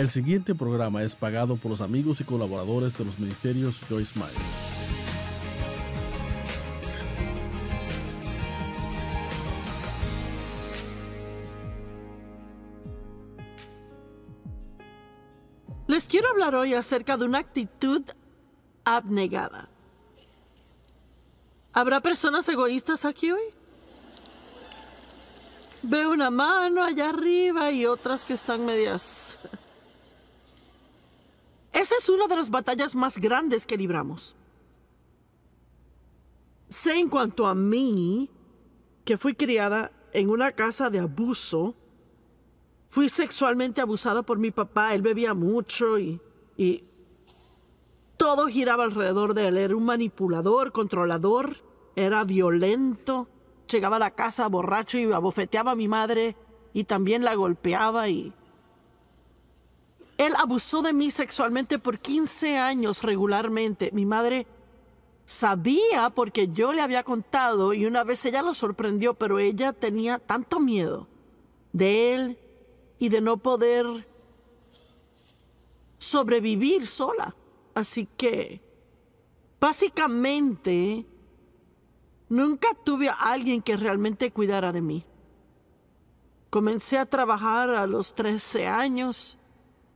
El siguiente programa es pagado por los amigos y colaboradores de los ministerios Joyce Meyer. Les quiero hablar hoy acerca de una actitud abnegada. ¿Habrá personas egoístas aquí hoy? Veo una mano allá arriba y otras que están medias esa es una de las batallas más grandes que libramos. Sé en cuanto a mí que fui criada en una casa de abuso. Fui sexualmente abusada por mi papá, él bebía mucho y, y todo giraba alrededor de él. Era un manipulador, controlador, era violento. Llegaba a la casa borracho y abofeteaba a mi madre y también la golpeaba y él abusó de mí sexualmente por 15 años regularmente. Mi madre sabía porque yo le había contado y una vez ella lo sorprendió, pero ella tenía tanto miedo de él y de no poder sobrevivir sola. Así que, básicamente, nunca tuve a alguien que realmente cuidara de mí. Comencé a trabajar a los 13 años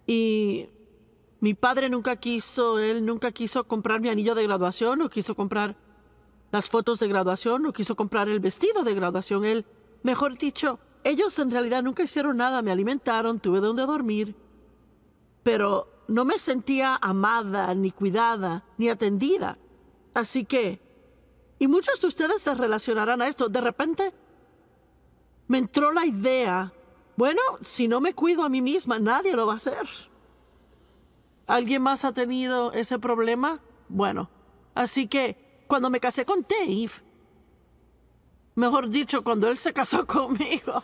y mi padre nunca quiso, él nunca quiso comprar mi anillo de graduación, no quiso comprar las fotos de graduación, no quiso comprar el vestido de graduación. Él, mejor dicho, ellos en realidad nunca hicieron nada, me alimentaron, tuve donde dormir. Pero no me sentía amada, ni cuidada, ni atendida. Así que, y muchos de ustedes se relacionarán a esto, de repente me entró la idea bueno, si no me cuido a mí misma, nadie lo va a hacer. ¿Alguien más ha tenido ese problema? Bueno, así que cuando me casé con Dave, mejor dicho, cuando él se casó conmigo,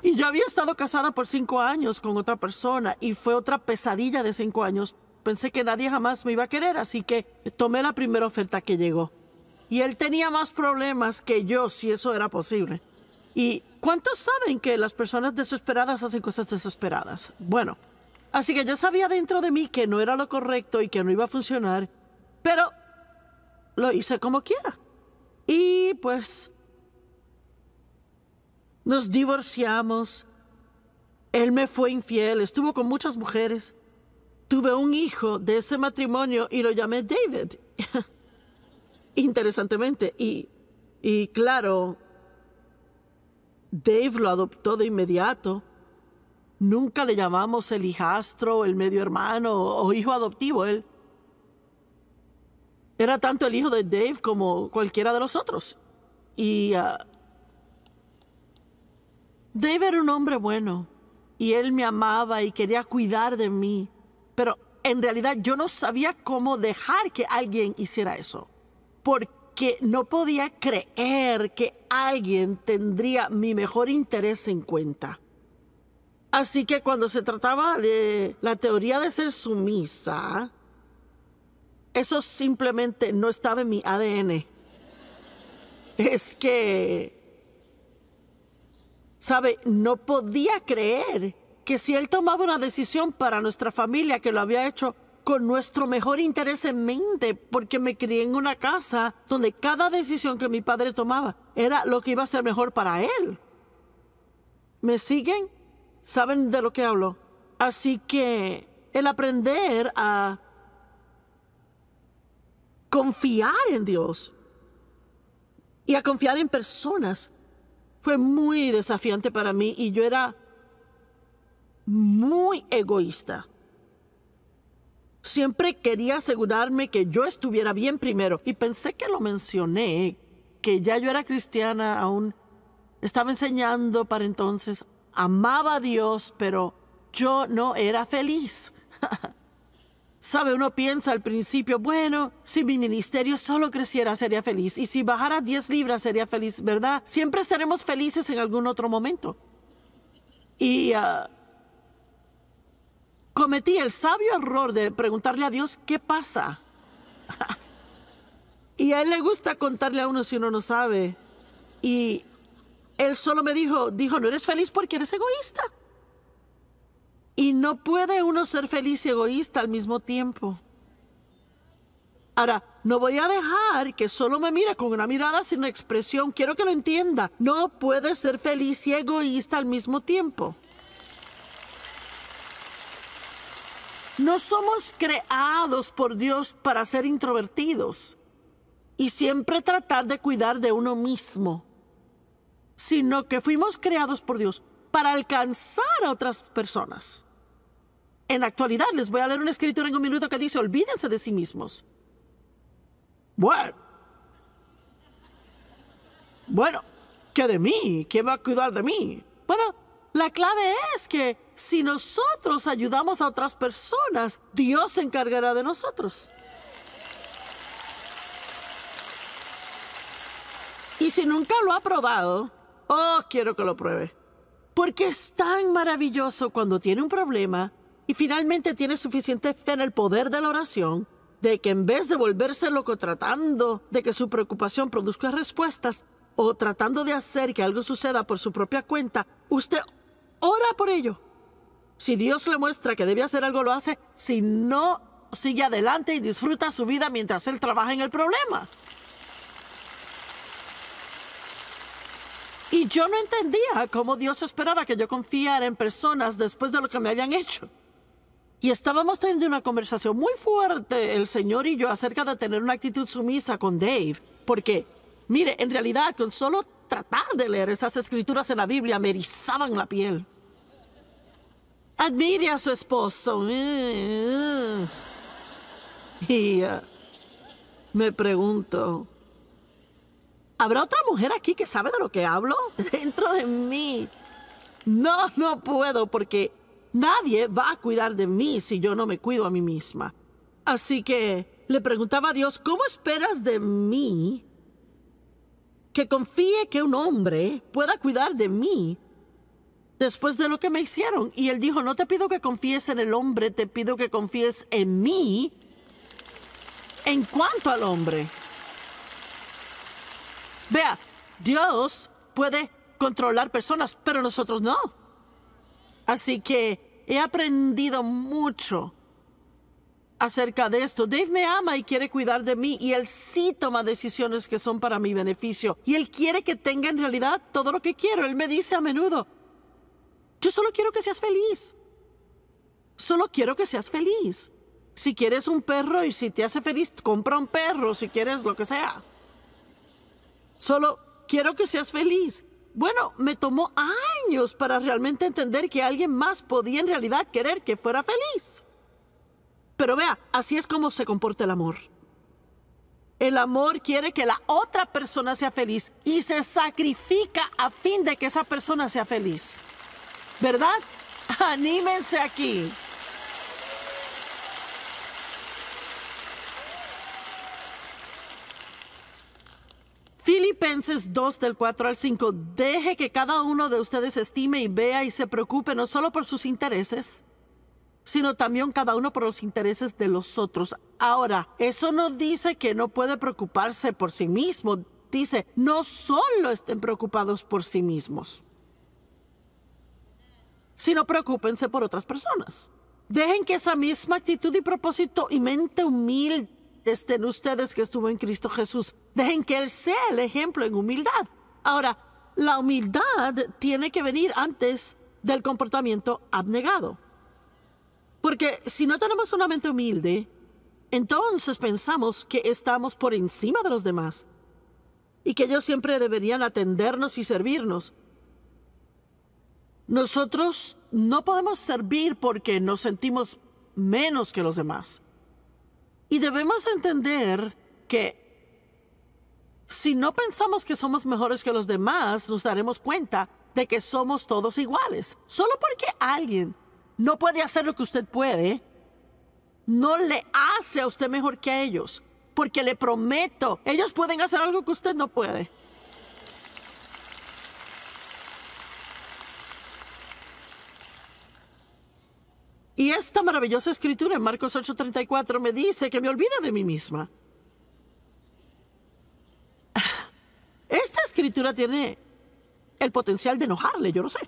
y yo había estado casada por cinco años con otra persona y fue otra pesadilla de cinco años. Pensé que nadie jamás me iba a querer, así que tomé la primera oferta que llegó. Y él tenía más problemas que yo, si eso era posible. ¿Y cuántos saben que las personas desesperadas hacen cosas desesperadas? Bueno, así que yo sabía dentro de mí que no era lo correcto y que no iba a funcionar, pero lo hice como quiera. Y pues nos divorciamos. Él me fue infiel, estuvo con muchas mujeres. Tuve un hijo de ese matrimonio y lo llamé David. Interesantemente, y, y claro, Dave lo adoptó de inmediato. Nunca le llamamos el hijastro, el medio hermano o hijo adoptivo. Él era tanto el hijo de Dave como cualquiera de los otros. Y ah, Dave era un hombre bueno y él me amaba y quería cuidar de mí. Pero en realidad yo no sabía cómo dejar que alguien hiciera eso. Porque no podía creer que alguien tendría mi mejor interés en cuenta. Así que cuando se trataba de la teoría de ser sumisa, eso simplemente no estaba en mi ADN. Es que, sabe, no podía creer que si él tomaba una decisión para nuestra familia que lo había hecho con nuestro mejor interés en mente, porque me crié en una casa donde cada decisión que mi padre tomaba era lo que iba a ser mejor para él. ¿Me siguen? ¿Saben de lo que hablo? Así que el aprender a confiar en Dios y a confiar en personas fue muy desafiante para mí y yo era muy egoísta. Siempre quería asegurarme que yo estuviera bien primero y pensé que lo mencioné, que ya yo era cristiana aún. Estaba enseñando para entonces, amaba a Dios, pero yo no era feliz. Sabe, uno piensa al principio, bueno, si mi ministerio solo creciera sería feliz y si bajara 10 libras sería feliz, ¿verdad? Siempre seremos felices en algún otro momento. Y ah, cometí el sabio error de preguntarle a Dios qué pasa. y a él le gusta contarle a uno si uno no sabe. Y él solo me dijo, dijo, no eres feliz porque eres egoísta. Y no puede uno ser feliz y egoísta al mismo tiempo. Ahora, no voy a dejar que solo me mire con una mirada sin expresión. Quiero que lo entienda. No puede ser feliz y egoísta al mismo tiempo. No somos creados por Dios para ser introvertidos y siempre tratar de cuidar de uno mismo, sino que fuimos creados por Dios para alcanzar a otras personas. En actualidad les voy a leer una escritura en un minuto que dice, olvídense de sí mismos. Bueno. Bueno, ¿qué de mí, ¿quién va a cuidar de mí? Bueno, la clave es que si nosotros ayudamos a otras personas, Dios se encargará de nosotros. Y si nunca lo ha probado, oh, quiero que lo pruebe. Porque es tan maravilloso cuando tiene un problema y finalmente tiene suficiente fe en el poder de la oración, de que en vez de volverse loco tratando de que su preocupación produzca respuestas o tratando de hacer que algo suceda por su propia cuenta, usted Ora por ello. Si Dios le muestra que debe hacer algo, lo hace. Si no, sigue adelante y disfruta su vida mientras él trabaja en el problema. Y yo no entendía cómo Dios esperaba que yo confiara en personas después de lo que me habían hecho. Y estábamos teniendo una conversación muy fuerte, el señor y yo, acerca de tener una actitud sumisa con Dave. Porque, mire, en realidad, con solo tratar de leer esas escrituras en la Biblia me erizaban la piel. Admire a su esposo. Mm. Y uh, me pregunto, ¿habrá otra mujer aquí que sabe de lo que hablo? Dentro de mí. No, no puedo porque nadie va a cuidar de mí si yo no me cuido a mí misma. Así que le preguntaba a Dios, ¿cómo esperas de mí que confíe que un hombre pueda cuidar de mí después de lo que me hicieron. Y él dijo, no te pido que confíes en el hombre, te pido que confíes en mí en cuanto al hombre. Vea, Dios puede controlar personas, pero nosotros no. Así que he aprendido mucho acerca de esto. Dave me ama y quiere cuidar de mí y él sí toma decisiones que son para mi beneficio. Y él quiere que tenga en realidad todo lo que quiero. Él me dice a menudo, yo solo quiero que seas feliz. Solo quiero que seas feliz. Si quieres un perro y si te hace feliz, compra un perro, si quieres lo que sea. Solo quiero que seas feliz. Bueno, me tomó años para realmente entender que alguien más podía en realidad querer que fuera feliz. Pero vea, así es como se comporta el amor. El amor quiere que la otra persona sea feliz y se sacrifica a fin de que esa persona sea feliz. ¿Verdad? Anímense aquí. Filipenses 2 del 4 al 5, deje que cada uno de ustedes estime y vea y se preocupe no solo por sus intereses, sino también cada uno por los intereses de los otros. Ahora, eso no dice que no puede preocuparse por sí mismo. Dice, no solo estén preocupados por sí mismos, sino preocúpense por otras personas. Dejen que esa misma actitud y propósito y mente humilde estén ustedes que estuvo en Cristo Jesús. Dejen que Él sea el ejemplo en humildad. Ahora, la humildad tiene que venir antes del comportamiento abnegado. Porque si no tenemos una mente humilde, entonces pensamos que estamos por encima de los demás y que ellos siempre deberían atendernos y servirnos. Nosotros no podemos servir porque nos sentimos menos que los demás. Y debemos entender que si no pensamos que somos mejores que los demás, nos daremos cuenta de que somos todos iguales. Solo porque alguien no puede hacer lo que usted puede, no le hace a usted mejor que a ellos. Porque le prometo, ellos pueden hacer algo que usted no puede. Y esta maravillosa escritura en Marcos 8:34 me dice que me olvida de mí misma. Esta escritura tiene el potencial de enojarle, yo no sé.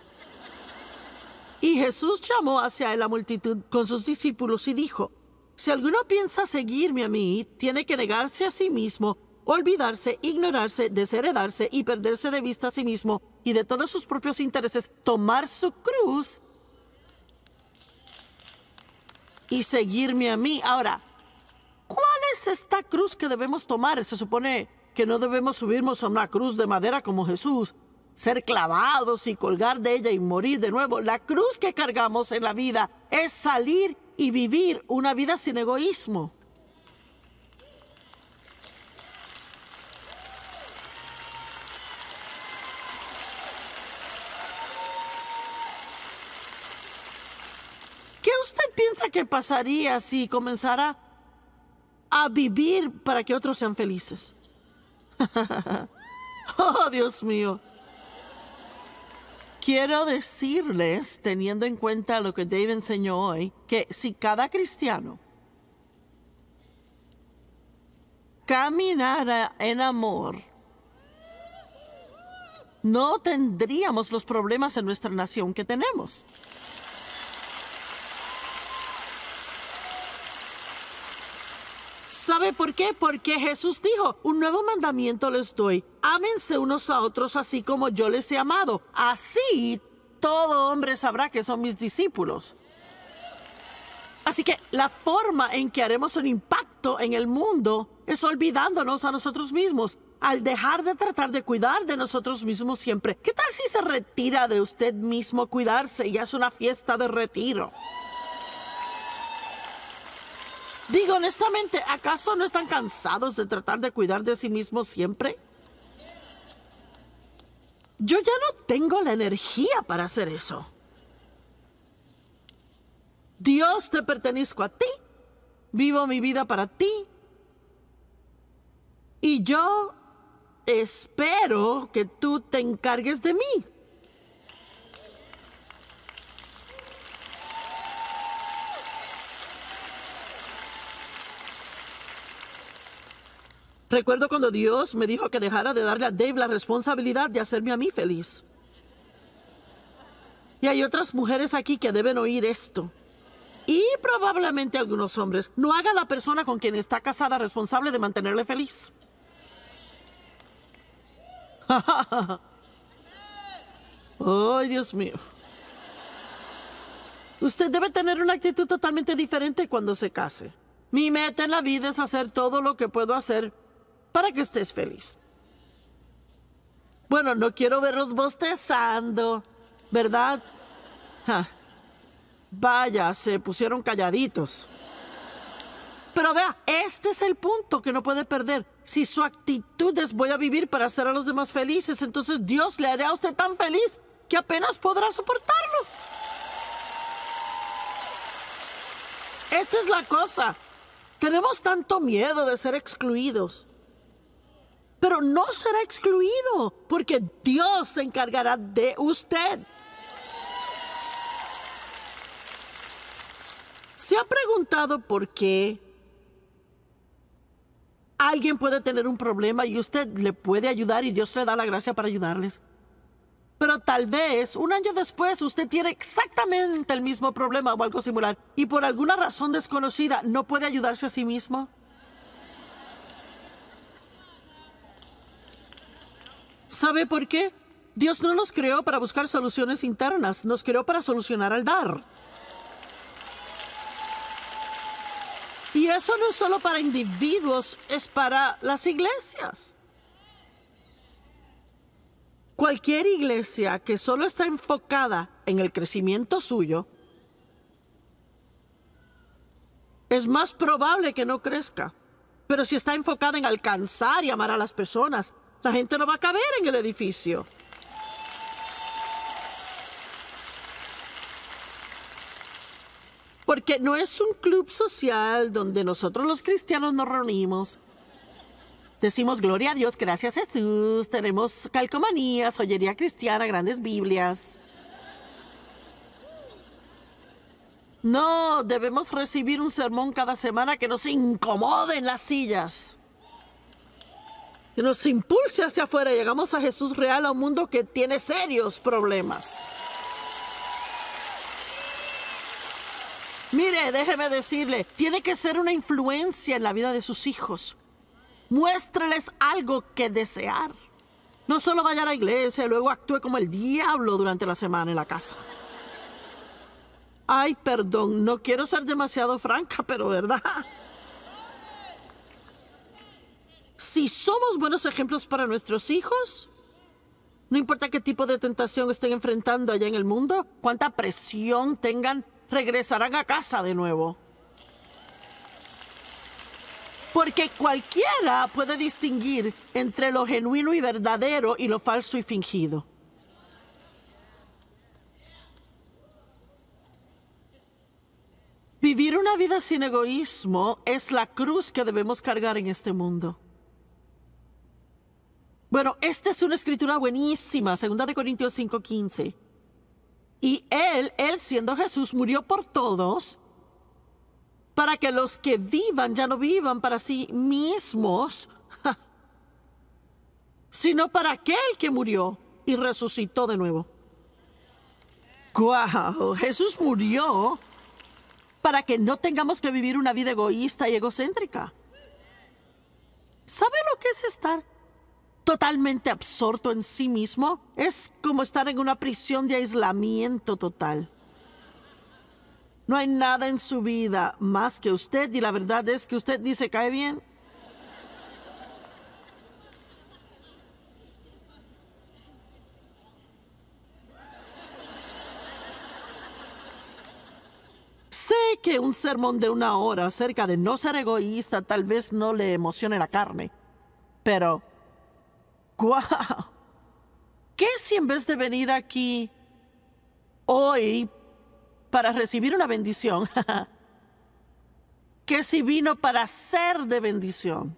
Y Jesús llamó hacia él la multitud con sus discípulos y dijo, Si alguno piensa seguirme a mí, tiene que negarse a sí mismo, olvidarse, ignorarse, desheredarse y perderse de vista a sí mismo y de todos sus propios intereses, tomar su cruz y seguirme a mí. Ahora, ¿cuál es esta cruz que debemos tomar? Se supone que no debemos subirnos a una cruz de madera como Jesús, ser clavados y colgar de ella y morir de nuevo. La cruz que cargamos en la vida es salir y vivir una vida sin egoísmo. ¿Qué usted piensa que pasaría si comenzara a vivir para que otros sean felices? oh, Dios mío. Quiero decirles, teniendo en cuenta lo que Dave enseñó hoy, que si cada cristiano caminara en amor, no tendríamos los problemas en nuestra nación que tenemos. ¿Sabe por qué? Porque Jesús dijo, un nuevo mandamiento les doy. Ámense unos a otros así como yo les he amado. Así todo hombre sabrá que son mis discípulos. Así que la forma en que haremos un impacto en el mundo es olvidándonos a nosotros mismos, al dejar de tratar de cuidar de nosotros mismos siempre. ¿Qué tal si se retira de usted mismo cuidarse y es una fiesta de retiro? Digo honestamente, ¿acaso no están cansados de tratar de cuidar de sí mismos siempre? Yo ya no tengo la energía para hacer eso. Dios, te pertenezco a ti. Vivo mi vida para ti. Y yo espero que tú te encargues de mí. Recuerdo cuando Dios me dijo que dejara de darle a Dave la responsabilidad de hacerme a mí feliz. Y hay otras mujeres aquí que deben oír esto. Y probablemente algunos hombres. No haga la persona con quien está casada responsable de mantenerle feliz. ¡Ay, Dios mío! Usted debe tener una actitud totalmente diferente cuando se case. Mi meta en la vida es hacer todo lo que puedo hacer para que estés feliz. Bueno, no quiero verlos bostezando, ¿verdad? Vaya, se pusieron calladitos. Pero vea, este es el punto que no puede perder. Si su actitud es voy a vivir para hacer a los demás felices, entonces Dios le hará a usted tan feliz que apenas podrá soportarlo. Esta es la cosa. Tenemos tanto miedo de ser excluidos pero no será excluido, porque Dios se encargará de usted. ¿Se ha preguntado por qué alguien puede tener un problema y usted le puede ayudar y Dios le da la gracia para ayudarles? Pero tal vez un año después usted tiene exactamente el mismo problema o algo similar y por alguna razón desconocida no puede ayudarse a sí mismo. ¿Sabe por qué? Dios no nos creó para buscar soluciones internas, nos creó para solucionar al dar. Y eso no es solo para individuos, es para las iglesias. Cualquier iglesia que solo está enfocada en el crecimiento suyo, es más probable que no crezca. Pero si está enfocada en alcanzar y amar a las personas, la gente no va a caber en el edificio. Porque no es un club social donde nosotros los cristianos nos reunimos. Decimos gloria a Dios, gracias a Jesús, tenemos calcomanías, joyería cristiana, grandes Biblias. No, debemos recibir un sermón cada semana que nos incomode en las sillas nos impulse hacia afuera. Llegamos a Jesús real, a un mundo que tiene serios problemas. Mire, déjeme decirle, tiene que ser una influencia en la vida de sus hijos. Muéstreles algo que desear. No solo vaya a la iglesia, luego actúe como el diablo durante la semana en la casa. Ay, perdón, no quiero ser demasiado franca, pero ¿verdad? Si somos buenos ejemplos para nuestros hijos, no importa qué tipo de tentación estén enfrentando allá en el mundo, cuánta presión tengan, regresarán a casa de nuevo. Porque cualquiera puede distinguir entre lo genuino y verdadero y lo falso y fingido. Vivir una vida sin egoísmo es la cruz que debemos cargar en este mundo. Bueno, esta es una escritura buenísima, segunda de Corintios 5:15. Y él, él siendo Jesús, murió por todos para que los que vivan ya no vivan para sí mismos, sino para aquel que murió y resucitó de nuevo. ¡Guau! Jesús murió para que no tengamos que vivir una vida egoísta y egocéntrica. ¿Sabe lo que es estar totalmente absorto en sí mismo, es como estar en una prisión de aislamiento total. No hay nada en su vida más que usted y la verdad es que usted dice cae bien. Sé que un sermón de una hora acerca de no ser egoísta tal vez no le emocione la carne, pero ¡Guau! ¿Qué si en vez de venir aquí hoy para recibir una bendición, ¿qué si vino para ser de bendición?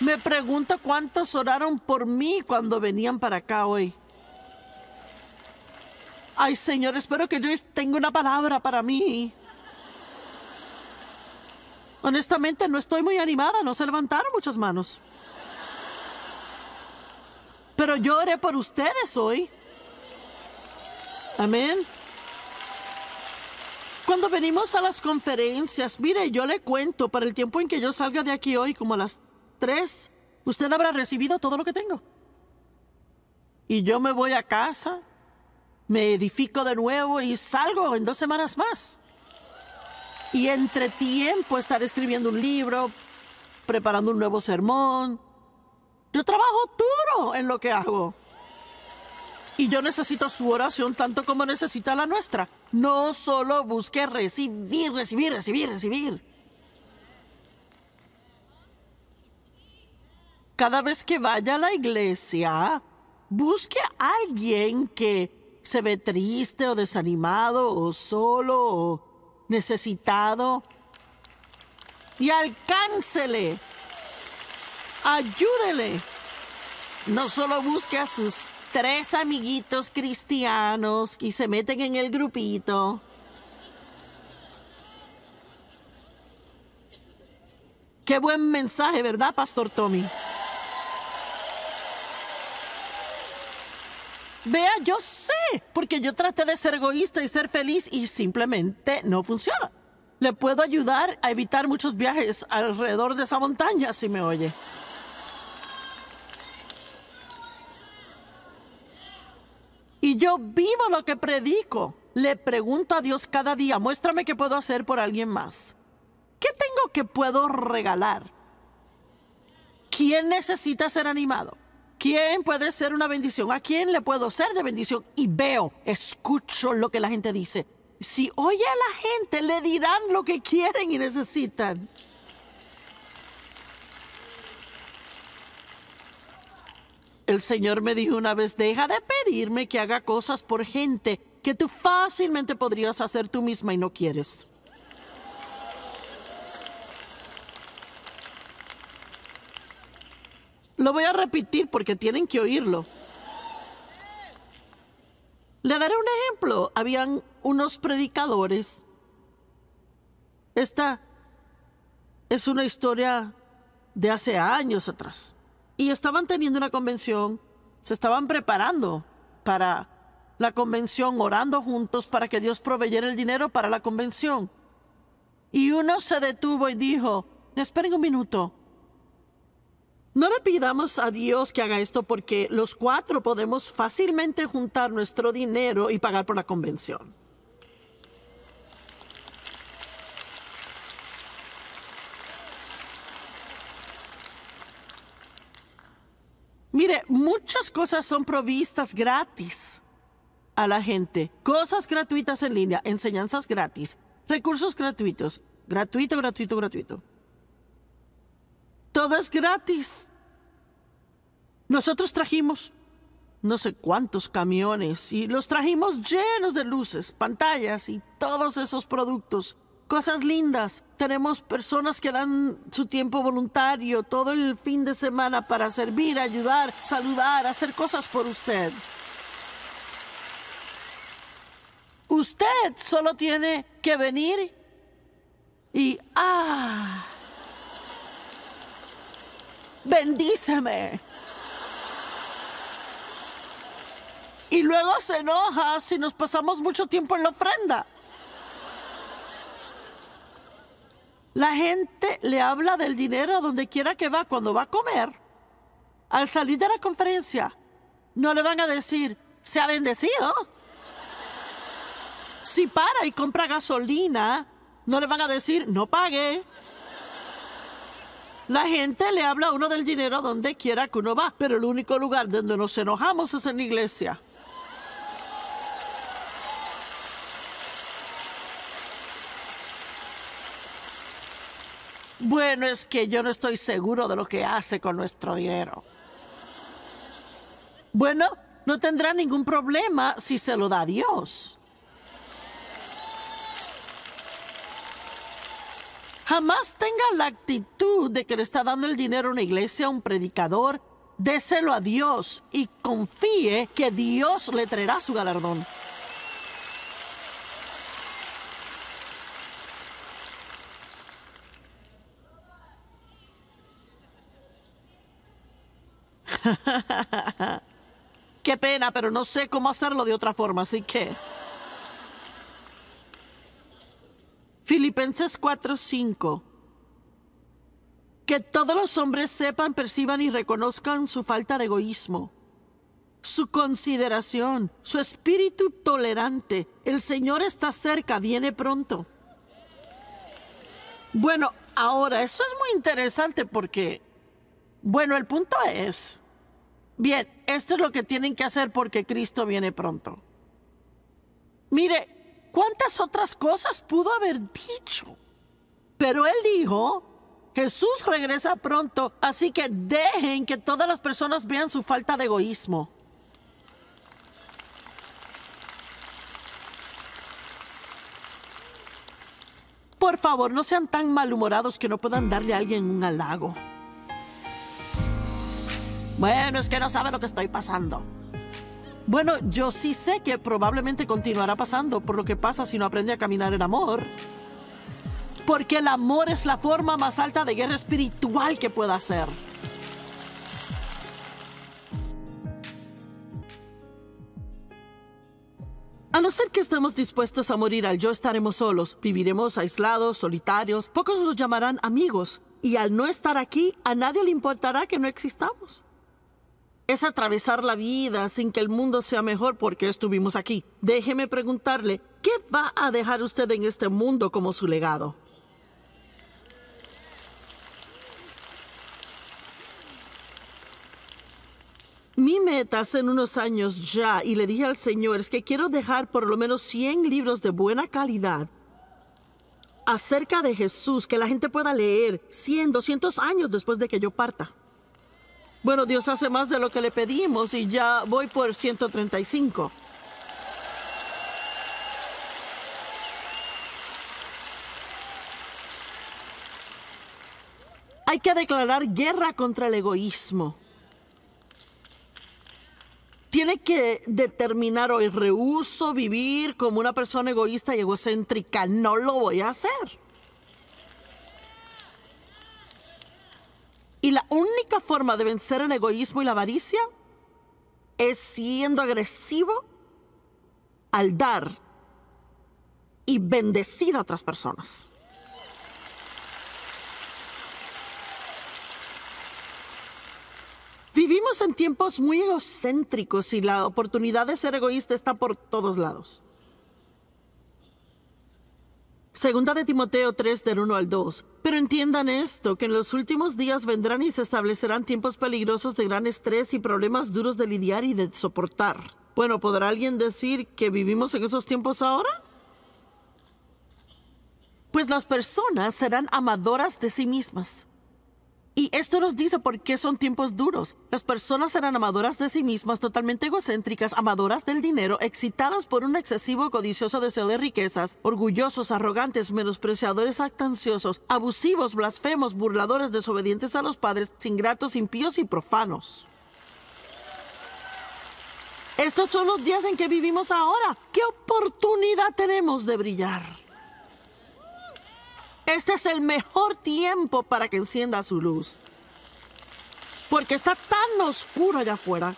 Me pregunto cuántos oraron por mí cuando venían para acá hoy. Ay, Señor, espero que yo tenga una palabra para mí. Honestamente, no estoy muy animada, no se levantaron muchas manos. Pero yo oré por ustedes hoy. Amén. Cuando venimos a las conferencias, mire, yo le cuento, para el tiempo en que yo salga de aquí hoy, como a las tres, usted habrá recibido todo lo que tengo. Y yo me voy a casa, me edifico de nuevo y salgo en dos semanas más. Y entre tiempo estar escribiendo un libro, preparando un nuevo sermón. Yo trabajo duro en lo que hago. Y yo necesito su oración tanto como necesita la nuestra. No solo busque recibir, recibir, recibir, recibir. Cada vez que vaya a la iglesia, busque a alguien que se ve triste o desanimado o solo necesitado y alcáncele. Ayúdele. No solo busque a sus tres amiguitos cristianos que se meten en el grupito. Qué buen mensaje, ¿verdad, Pastor Tommy? Vea, yo sé, porque yo traté de ser egoísta y ser feliz y simplemente no funciona. Le puedo ayudar a evitar muchos viajes alrededor de esa montaña, si me oye. Y yo vivo lo que predico. Le pregunto a Dios cada día, muéstrame qué puedo hacer por alguien más. ¿Qué tengo que puedo regalar? ¿Quién necesita ser animado? ¿Quién puede ser una bendición? ¿A quién le puedo ser de bendición? Y veo, escucho lo que la gente dice. Si oye a la gente, le dirán lo que quieren y necesitan. El Señor me dijo una vez, deja de pedirme que haga cosas por gente que tú fácilmente podrías hacer tú misma y no quieres. Lo voy a repetir porque tienen que oírlo. Le daré un ejemplo. Habían unos predicadores. Esta es una historia de hace años atrás. Y estaban teniendo una convención, se estaban preparando para la convención, orando juntos para que Dios proveyera el dinero para la convención. Y uno se detuvo y dijo, esperen un minuto, no le pidamos a Dios que haga esto porque los cuatro podemos fácilmente juntar nuestro dinero y pagar por la convención. Mire, muchas cosas son provistas gratis a la gente. Cosas gratuitas en línea, enseñanzas gratis, recursos gratuitos, gratuito, gratuito, gratuito. Todo es gratis. Nosotros trajimos no sé cuántos camiones y los trajimos llenos de luces, pantallas y todos esos productos. Cosas lindas. Tenemos personas que dan su tiempo voluntario todo el fin de semana para servir, ayudar, saludar, hacer cosas por usted. Usted solo tiene que venir y... ¡Ah! bendíceme. Y luego se enoja si nos pasamos mucho tiempo en la ofrenda. La gente le habla del dinero donde quiera que va, cuando va a comer. Al salir de la conferencia, no le van a decir, se ha bendecido. Si para y compra gasolina, no le van a decir, no pague. La gente le habla a uno del dinero donde quiera que uno va, pero el único lugar donde nos enojamos es en la iglesia. Bueno, es que yo no estoy seguro de lo que hace con nuestro dinero. Bueno, no tendrá ningún problema si se lo da Dios. Jamás tenga la actitud de que le está dando el dinero a una iglesia, a un predicador. Déselo a Dios y confíe que Dios le traerá su galardón. Qué pena, pero no sé cómo hacerlo de otra forma, así que... Filipenses 4:5. Que todos los hombres sepan, perciban y reconozcan su falta de egoísmo, su consideración, su espíritu tolerante. El Señor está cerca, viene pronto. Bueno, ahora, eso es muy interesante porque, bueno, el punto es, bien, esto es lo que tienen que hacer porque Cristo viene pronto. Mire, cuántas otras cosas pudo haber dicho. Pero él dijo, Jesús regresa pronto, así que dejen que todas las personas vean su falta de egoísmo. Por favor, no sean tan malhumorados que no puedan darle a alguien un halago. Bueno, es que no sabe lo que estoy pasando. Bueno, yo sí sé que probablemente continuará pasando por lo que pasa si no aprende a caminar en amor. Porque el amor es la forma más alta de guerra espiritual que pueda hacer. A no ser que estemos dispuestos a morir al yo, estaremos solos. Viviremos aislados, solitarios. Pocos nos llamarán amigos. Y al no estar aquí, a nadie le importará que no existamos es atravesar la vida sin que el mundo sea mejor porque estuvimos aquí. Déjeme preguntarle, ¿qué va a dejar usted en este mundo como su legado? Mi meta hace unos años ya, y le dije al Señor, es que quiero dejar por lo menos 100 libros de buena calidad acerca de Jesús que la gente pueda leer 100, 200 años después de que yo parta. Bueno, Dios hace más de lo que le pedimos y ya voy por 135. Hay que declarar guerra contra el egoísmo. Tiene que determinar hoy, rehuso vivir como una persona egoísta y egocéntrica. No lo voy a hacer. Y la única forma de vencer el egoísmo y la avaricia es siendo agresivo al dar y bendecir a otras personas. Vivimos en tiempos muy egocéntricos y la oportunidad de ser egoísta está por todos lados. Segunda de Timoteo 3 del 1 al 2. Pero entiendan esto, que en los últimos días vendrán y se establecerán tiempos peligrosos de gran estrés y problemas duros de lidiar y de soportar. Bueno, ¿podrá alguien decir que vivimos en esos tiempos ahora? Pues las personas serán amadoras de sí mismas. Y esto nos dice por qué son tiempos duros. Las personas eran amadoras de sí mismas, totalmente egocéntricas, amadoras del dinero, excitadas por un excesivo codicioso deseo de riquezas, orgullosos, arrogantes, menospreciadores, actanciosos, abusivos, blasfemos, burladores, desobedientes a los padres, ingratos, impíos y profanos. Estos son los días en que vivimos ahora. ¿Qué oportunidad tenemos de brillar? Este es el mejor tiempo para que encienda su luz. Porque está tan oscuro allá afuera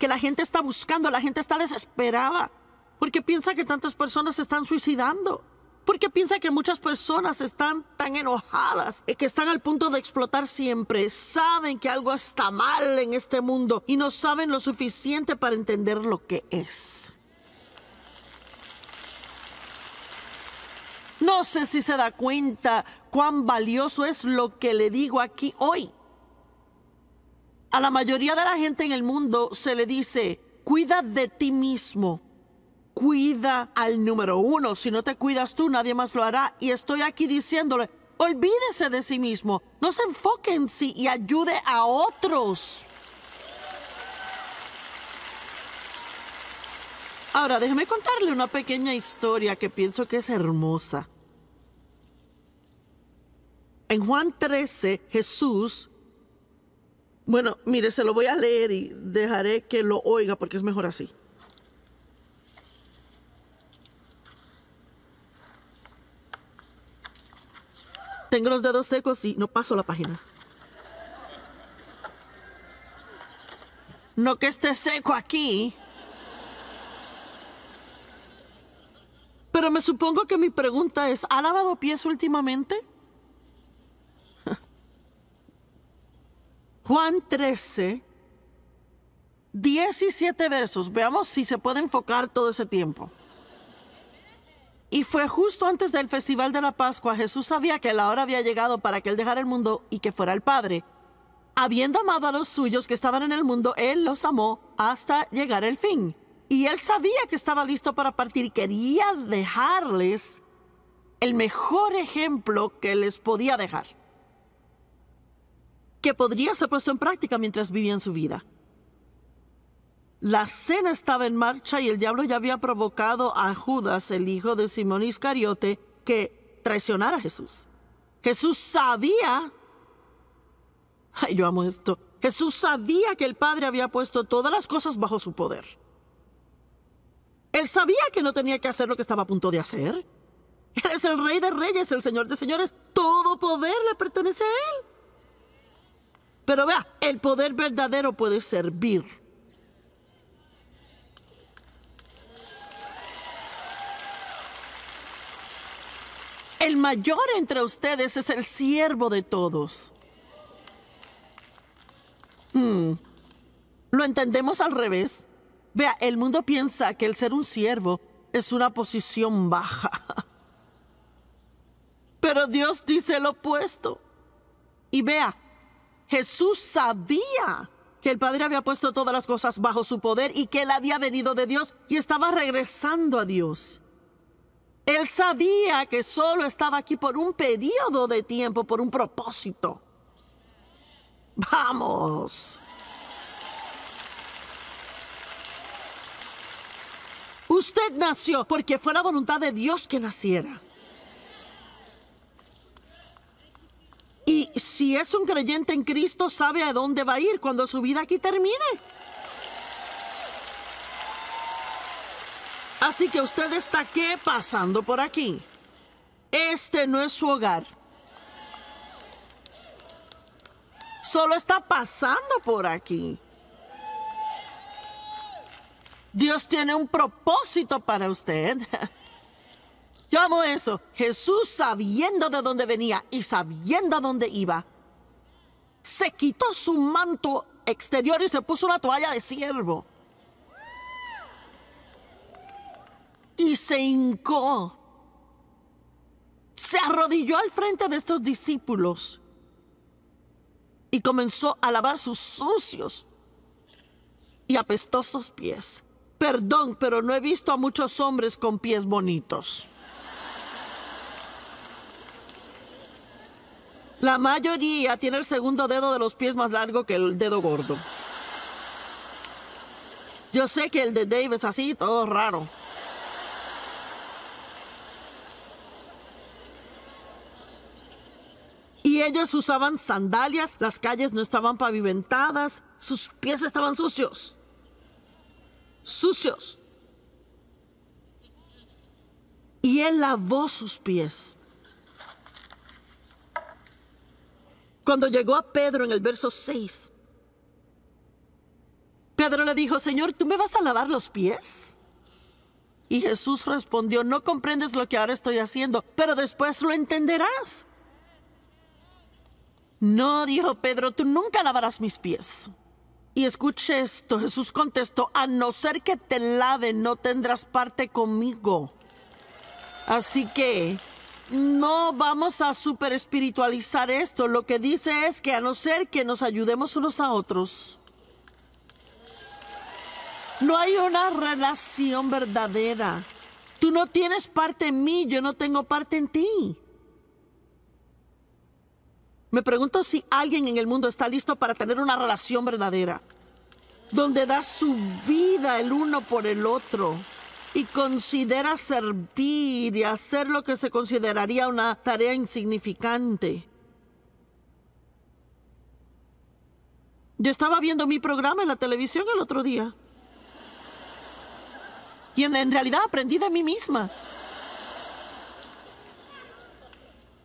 que la gente está buscando, la gente está desesperada. Porque piensa que tantas personas se están suicidando. Porque piensa que muchas personas están tan enojadas y que están al punto de explotar siempre. Saben que algo está mal en este mundo y no saben lo suficiente para entender lo que es. No sé si se da cuenta cuán valioso es lo que le digo aquí hoy. A la mayoría de la gente en el mundo se le dice, cuida de ti mismo, cuida al número uno, si no te cuidas tú nadie más lo hará. Y estoy aquí diciéndole, olvídese de sí mismo, no se enfoque en sí y ayude a otros. Ahora, déjeme contarle una pequeña historia que pienso que es hermosa. En Juan 13, Jesús, bueno, mire, se lo voy a leer y dejaré que lo oiga porque es mejor así. Tengo los dedos secos y no paso la página. No que esté seco aquí. Pero me supongo que mi pregunta es, ¿ha lavado pies últimamente? Juan 13, 17 versos. Veamos si se puede enfocar todo ese tiempo. Y fue justo antes del Festival de la Pascua, Jesús sabía que la hora había llegado para que Él dejara el mundo y que fuera el Padre. Habiendo amado a los suyos que estaban en el mundo, Él los amó hasta llegar el fin. Y él sabía que estaba listo para partir y quería dejarles el mejor ejemplo que les podía dejar, que podría ser puesto en práctica mientras vivían su vida. La cena estaba en marcha y el diablo ya había provocado a Judas, el hijo de Simón Iscariote, que traicionara a Jesús. Jesús sabía, ay yo amo esto, Jesús sabía que el Padre había puesto todas las cosas bajo su poder él sabía que no tenía que hacer lo que estaba a punto de hacer. Él es el rey de reyes, el señor de señores. Todo poder le pertenece a él. Pero vea, el poder verdadero puede servir. El mayor entre ustedes es el siervo de todos. Hmm. Lo entendemos al revés. Vea, el mundo piensa que el ser un siervo es una posición baja. Pero Dios dice lo opuesto. Y vea, Jesús sabía que el Padre había puesto todas las cosas bajo su poder y que él había venido de Dios y estaba regresando a Dios. Él sabía que solo estaba aquí por un periodo de tiempo, por un propósito. Vamos. Usted nació porque fue la voluntad de Dios que naciera. Y si es un creyente en Cristo, sabe a dónde va a ir cuando su vida aquí termine. Así que usted está qué pasando por aquí. Este no es su hogar. Solo está pasando por aquí. Dios tiene un propósito para usted. Yo amo eso. Jesús sabiendo de dónde venía y sabiendo a dónde iba, se quitó su manto exterior y se puso una toalla de siervo. Y se hincó. Se arrodilló al frente de estos discípulos y comenzó a lavar sus sucios y apestosos pies. Perdón, pero no he visto a muchos hombres con pies bonitos. La mayoría tiene el segundo dedo de los pies más largo que el dedo gordo. Yo sé que el de Dave es así, todo raro. Y ellos usaban sandalias, las calles no estaban pavimentadas, sus pies estaban sucios sucios. Y él lavó sus pies. Cuando llegó a Pedro en el verso 6, Pedro le dijo, Señor, ¿tú me vas a lavar los pies? Y Jesús respondió, no comprendes lo que ahora estoy haciendo, pero después lo entenderás. No, dijo Pedro, tú nunca lavarás mis pies. Y escuche esto, Jesús contestó, a no ser que te lave, no tendrás parte conmigo. Así que no vamos a super espiritualizar esto. Lo que dice es que a no ser que nos ayudemos unos a otros, no hay una relación verdadera. Tú no tienes parte en mí, yo no tengo parte en ti. Me pregunto si alguien en el mundo está listo para tener una relación verdadera, donde da su vida el uno por el otro y considera servir y hacer lo que se consideraría una tarea insignificante. Yo estaba viendo mi programa en la televisión el otro día. Y en, en, realidad aprendí de mí misma.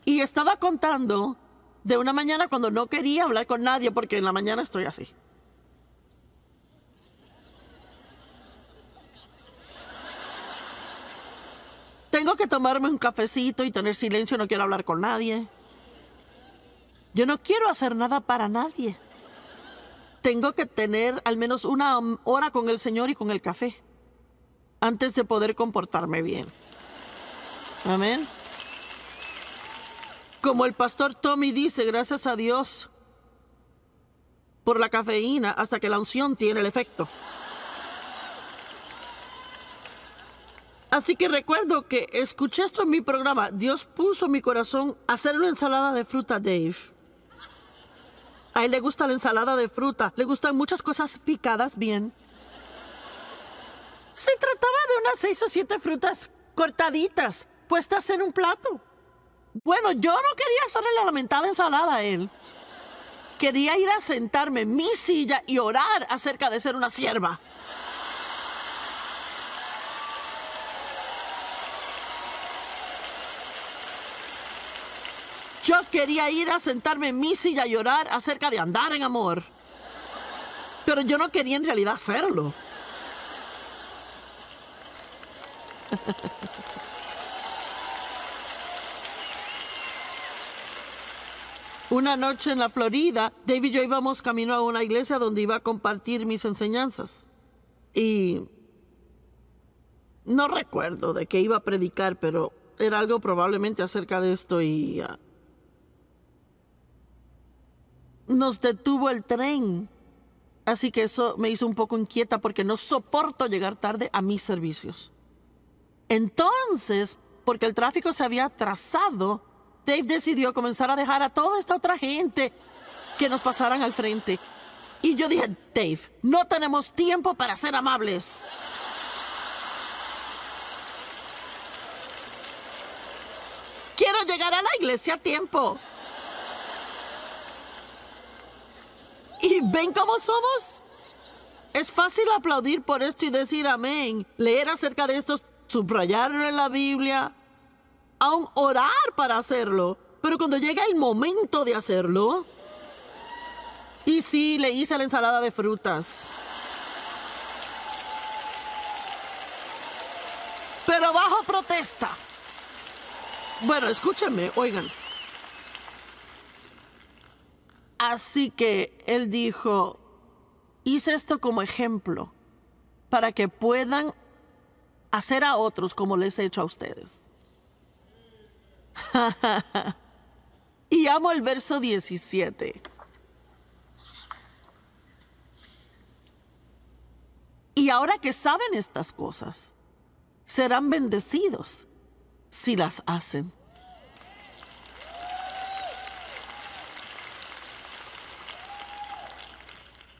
Y estaba contando de una mañana cuando no quería hablar con nadie porque en la mañana estoy así. Tengo que tomarme un cafecito y tener silencio, no quiero hablar con nadie. Yo no quiero hacer nada para nadie. Tengo que tener al menos una hora con el Señor y con el café antes de poder comportarme bien. Amén. Como el pastor Tommy dice, gracias a Dios por la cafeína hasta que la unción tiene el efecto. Así que recuerdo que escuché esto en mi programa. Dios puso mi corazón hacer una ensalada de fruta, Dave. A él le gusta la ensalada de fruta. Le gustan muchas cosas picadas bien. Se trataba de unas seis o siete frutas cortaditas, puestas en un plato. Bueno, yo no quería hacerle la lamentada ensalada a él. Quería ir a sentarme en mi silla y orar acerca de ser una sierva. Yo quería ir a sentarme en mi silla y orar acerca de andar en amor. Pero yo no quería en realidad hacerlo. Una noche en la Florida, David y yo íbamos camino a una iglesia donde iba a compartir mis enseñanzas. Y no recuerdo de qué iba a predicar, pero era algo probablemente acerca de esto y... Ah, nos detuvo el tren. Así que eso me hizo un poco inquieta porque no soporto llegar tarde a mis servicios. Entonces, porque el tráfico se había atrasado, Dave decidió comenzar a dejar a toda esta otra gente que nos pasaran al frente. Y yo dije, Dave, no tenemos tiempo para ser amables. Quiero llegar a la iglesia a tiempo. ¿Y ven cómo somos? Es fácil aplaudir por esto y decir amén, leer acerca de esto, subrayarlo en la Biblia, aún orar para hacerlo. Pero cuando llega el momento de hacerlo, y sí, le hice la ensalada de frutas. Pero bajo protesta. Bueno, escúchenme, oigan. Así que él dijo, hice esto como ejemplo para que puedan hacer a otros como les he hecho a ustedes. y amo el verso 17. Y ahora que saben estas cosas, serán bendecidos si las hacen.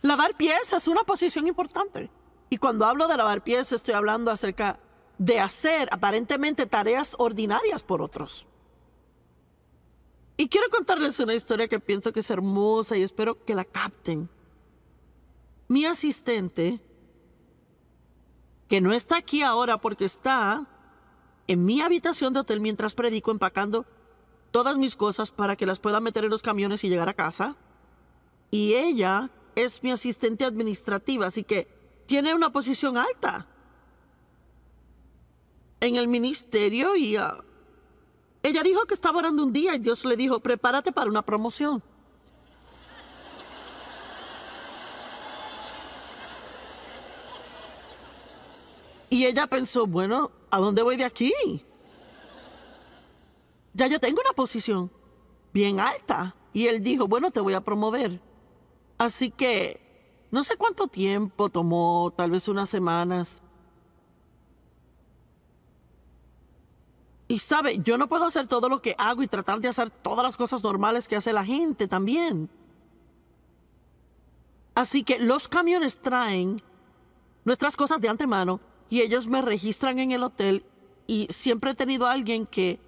Lavar pies es una posición importante. Y cuando hablo de lavar pies, estoy hablando acerca de hacer aparentemente tareas ordinarias por otros. Y quiero contarles una historia que pienso que es hermosa y espero que la capten. Mi asistente, que no está aquí ahora porque está en mi habitación de hotel mientras predico empacando todas mis cosas para que las pueda meter en los camiones y llegar a casa. Y ella es mi asistente administrativa, así que tiene una posición alta en el ministerio y ah, ella dijo que estaba orando un día y Dios le dijo, prepárate para una promoción. Y ella pensó, bueno, ¿a dónde voy de aquí? Ya yo tengo una posición bien alta. Y él dijo, bueno, te voy a promover. Así que no sé cuánto tiempo tomó, tal vez unas semanas. Y sabe, yo no puedo hacer todo lo que hago y tratar de hacer todas las cosas normales que hace la gente también. Así que los camiones traen nuestras cosas de antemano y ellos me registran en el hotel y siempre he tenido alguien que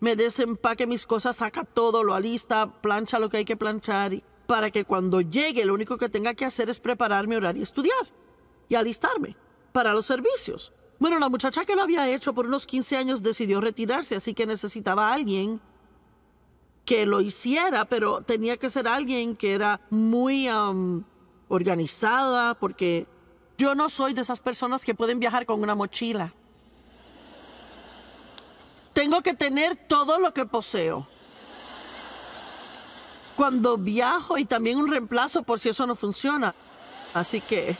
me desempaque mis cosas, saca todo, lo alista, plancha lo que hay que planchar y para que cuando llegue lo único que tenga que hacer es prepararme orar horario y estudiar y alistarme para los servicios. Bueno, la muchacha que lo había hecho por unos 15 años decidió retirarse, así que necesitaba alguien que lo hiciera, pero tenía que ser alguien que era muy organizada, porque yo no soy de esas personas que pueden viajar con una mochila. Tengo que tener todo lo que poseo. Cuando viajo y también un reemplazo por si eso no funciona. Así que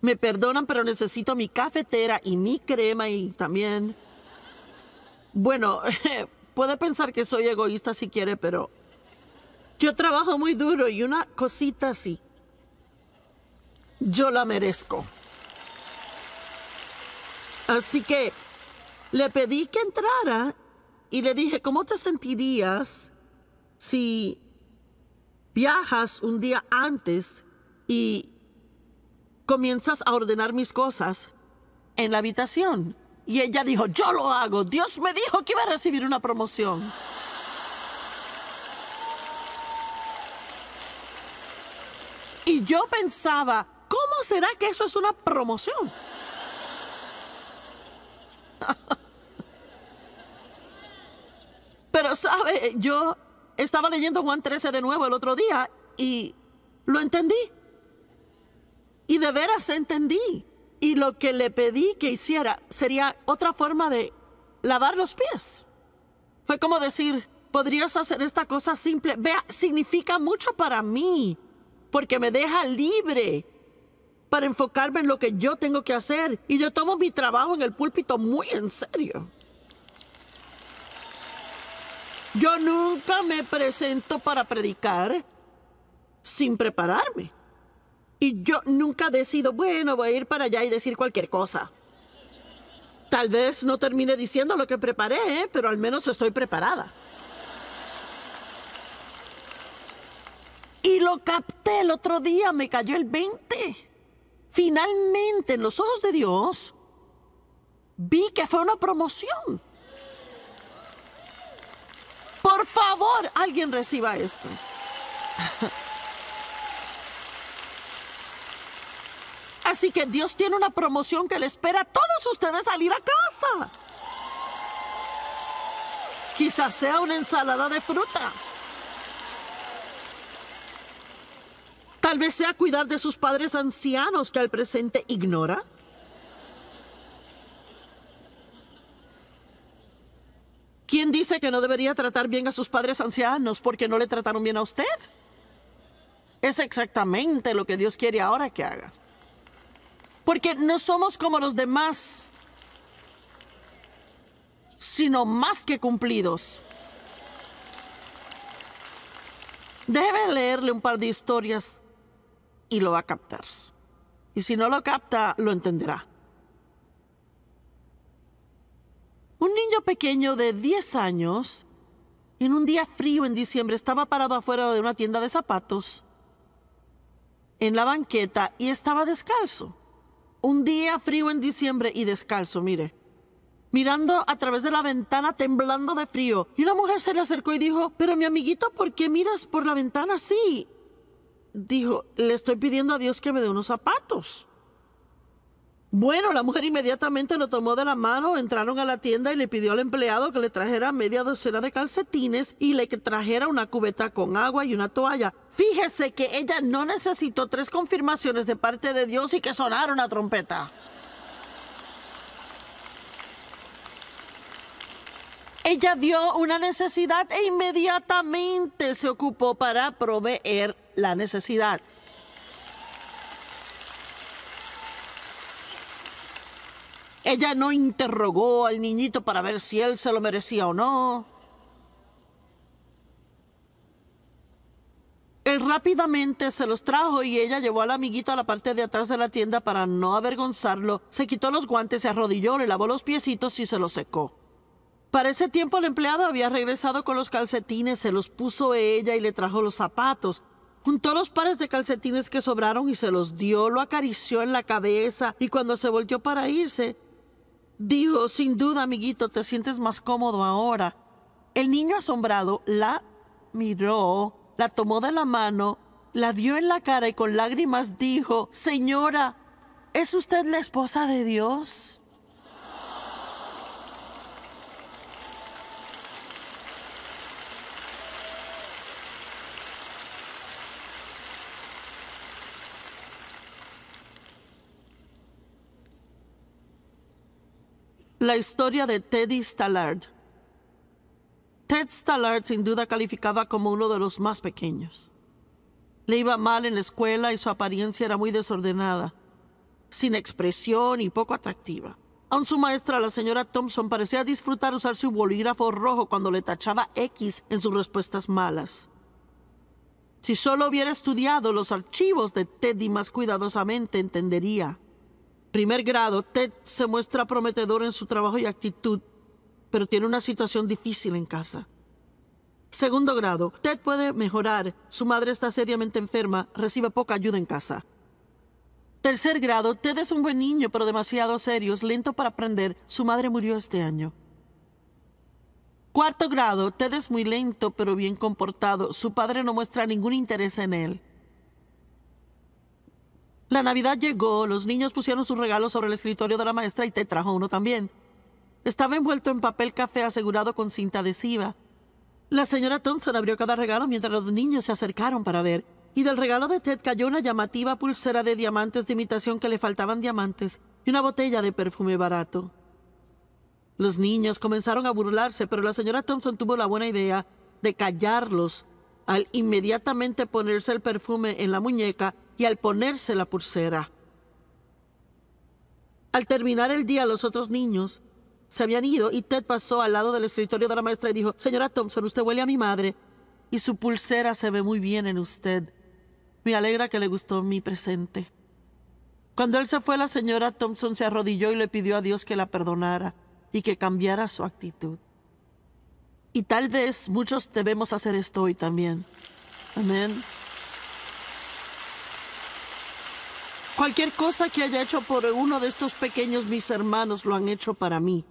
me perdonan, pero necesito mi cafetera y mi crema y también... Bueno, puede pensar que soy egoísta si quiere, pero yo trabajo muy duro y una cosita así, yo la merezco. Así que le pedí que entrara y le dije, ¿cómo te sentirías si viajas un día antes y comienzas a ordenar mis cosas en la habitación. Y ella dijo, yo lo hago. Dios me dijo que iba a recibir una promoción. Y yo pensaba, ¿cómo será que eso es una promoción? Pero sabe, yo estaba leyendo Juan 13 de nuevo el otro día y lo entendí y de veras entendí. Y lo que le pedí que hiciera sería otra forma de lavar los pies. Fue como decir, podrías hacer esta cosa simple. Vea, significa mucho para mí, porque me deja libre para enfocarme en lo que yo tengo que hacer y yo tomo mi trabajo en el púlpito muy en serio. Yo nunca me presento para predicar sin prepararme. Y yo nunca decido, bueno, voy a ir para allá y decir cualquier cosa. Tal vez no termine diciendo lo que preparé, ¿eh? pero al menos estoy preparada. Y lo capté el otro día, me cayó el 20. Finalmente, en los ojos de Dios, vi que fue una promoción. Por favor, alguien reciba esto. Así que Dios tiene una promoción que le espera a todos ustedes salir a casa. Quizás sea una ensalada de fruta. Tal vez sea cuidar de sus padres ancianos que al presente ignora. ¿Quién dice que no debería tratar bien a sus padres ancianos porque no le trataron bien a usted? Es exactamente lo que Dios quiere ahora que haga. Porque no somos como los demás, sino más que cumplidos. Debe leerle un par de historias y lo va a captar. Y si no lo capta, lo entenderá. Un niño pequeño de 10 años, en un día frío en diciembre, estaba parado afuera de una tienda de zapatos, en la banqueta, y estaba descalzo. Un día frío en diciembre y descalzo, mire. Mirando a través de la ventana temblando de frío. Y una mujer se le acercó y dijo, pero mi amiguito, ¿por qué miras por la ventana así? Dijo, le estoy pidiendo a Dios que me dé unos zapatos. Bueno, la mujer inmediatamente lo tomó de la mano, entraron a la tienda y le pidió al empleado que le trajera media docena de calcetines y le trajera una cubeta con agua y una toalla. Fíjese que ella no necesitó tres confirmaciones de parte de Dios y que sonara una trompeta. Ella dio una necesidad e inmediatamente se ocupó para proveer la necesidad. Ella no interrogó al niñito para ver si él se lo merecía o no. Él rápidamente se los trajo y ella llevó al amiguito a la parte de atrás de la tienda para no avergonzarlo. Se quitó los guantes, se arrodilló, le lavó los piecitos y se los secó. Para ese tiempo el empleado había regresado con los calcetines, se los puso ella y le trajo los zapatos. Juntó los pares de calcetines que sobraron y se los dio, lo acarició en la cabeza y cuando se volteó para irse, Dijo, sin duda, amiguito, te sientes más cómodo ahora. El niño asombrado la miró, la tomó de la mano, la vio en la cara y con lágrimas dijo, Señora, ¿es usted la esposa de Dios? La historia de Teddy Stallard. Ted Stallard sin duda calificaba como uno de los más pequeños. Le iba mal en la escuela y su apariencia era muy desordenada, sin expresión y poco atractiva. Aun su maestra, la señora Thompson, parecía disfrutar usar su bolígrafo rojo cuando le tachaba X en sus respuestas malas. Si solo hubiera estudiado los archivos de Teddy más cuidadosamente, entendería primer grado, Ted se muestra prometedor en su trabajo y actitud, pero tiene una situación difícil en casa. Segundo grado, Ted puede mejorar, su madre está seriamente enferma, recibe poca ayuda en casa. Tercer grado, Ted es un buen niño, pero demasiado serio, es lento para aprender, su madre murió este año. Cuarto grado, Ted es muy lento, pero bien comportado, su padre no muestra ningún interés en él. La Navidad llegó, los niños pusieron sus regalos sobre el escritorio de la maestra y Ted trajo uno también. Estaba envuelto en papel café asegurado con cinta adhesiva. La señora Thompson abrió cada regalo mientras los niños se acercaron para ver. Y del regalo de Ted cayó una llamativa pulsera de diamantes de imitación que le faltaban diamantes y una botella de perfume barato. Los niños comenzaron a burlarse, pero la señora Thompson tuvo la buena idea de callarlos al inmediatamente ponerse el perfume en la muñeca y al ponerse la pulsera. Al terminar el día, los otros niños se habían ido y Ted pasó al lado del escritorio de la maestra y dijo, Señora Thompson, usted huele a mi madre y su pulsera se ve muy bien en usted. Me alegra que le gustó mi presente. Cuando él se fue, la señora Thompson se arrodilló y le pidió a Dios que la perdonara y que cambiara su actitud. Y tal vez muchos debemos hacer esto hoy también. Amén. Cualquier cosa que haya hecho por uno de estos pequeños mis hermanos lo han hecho para mí.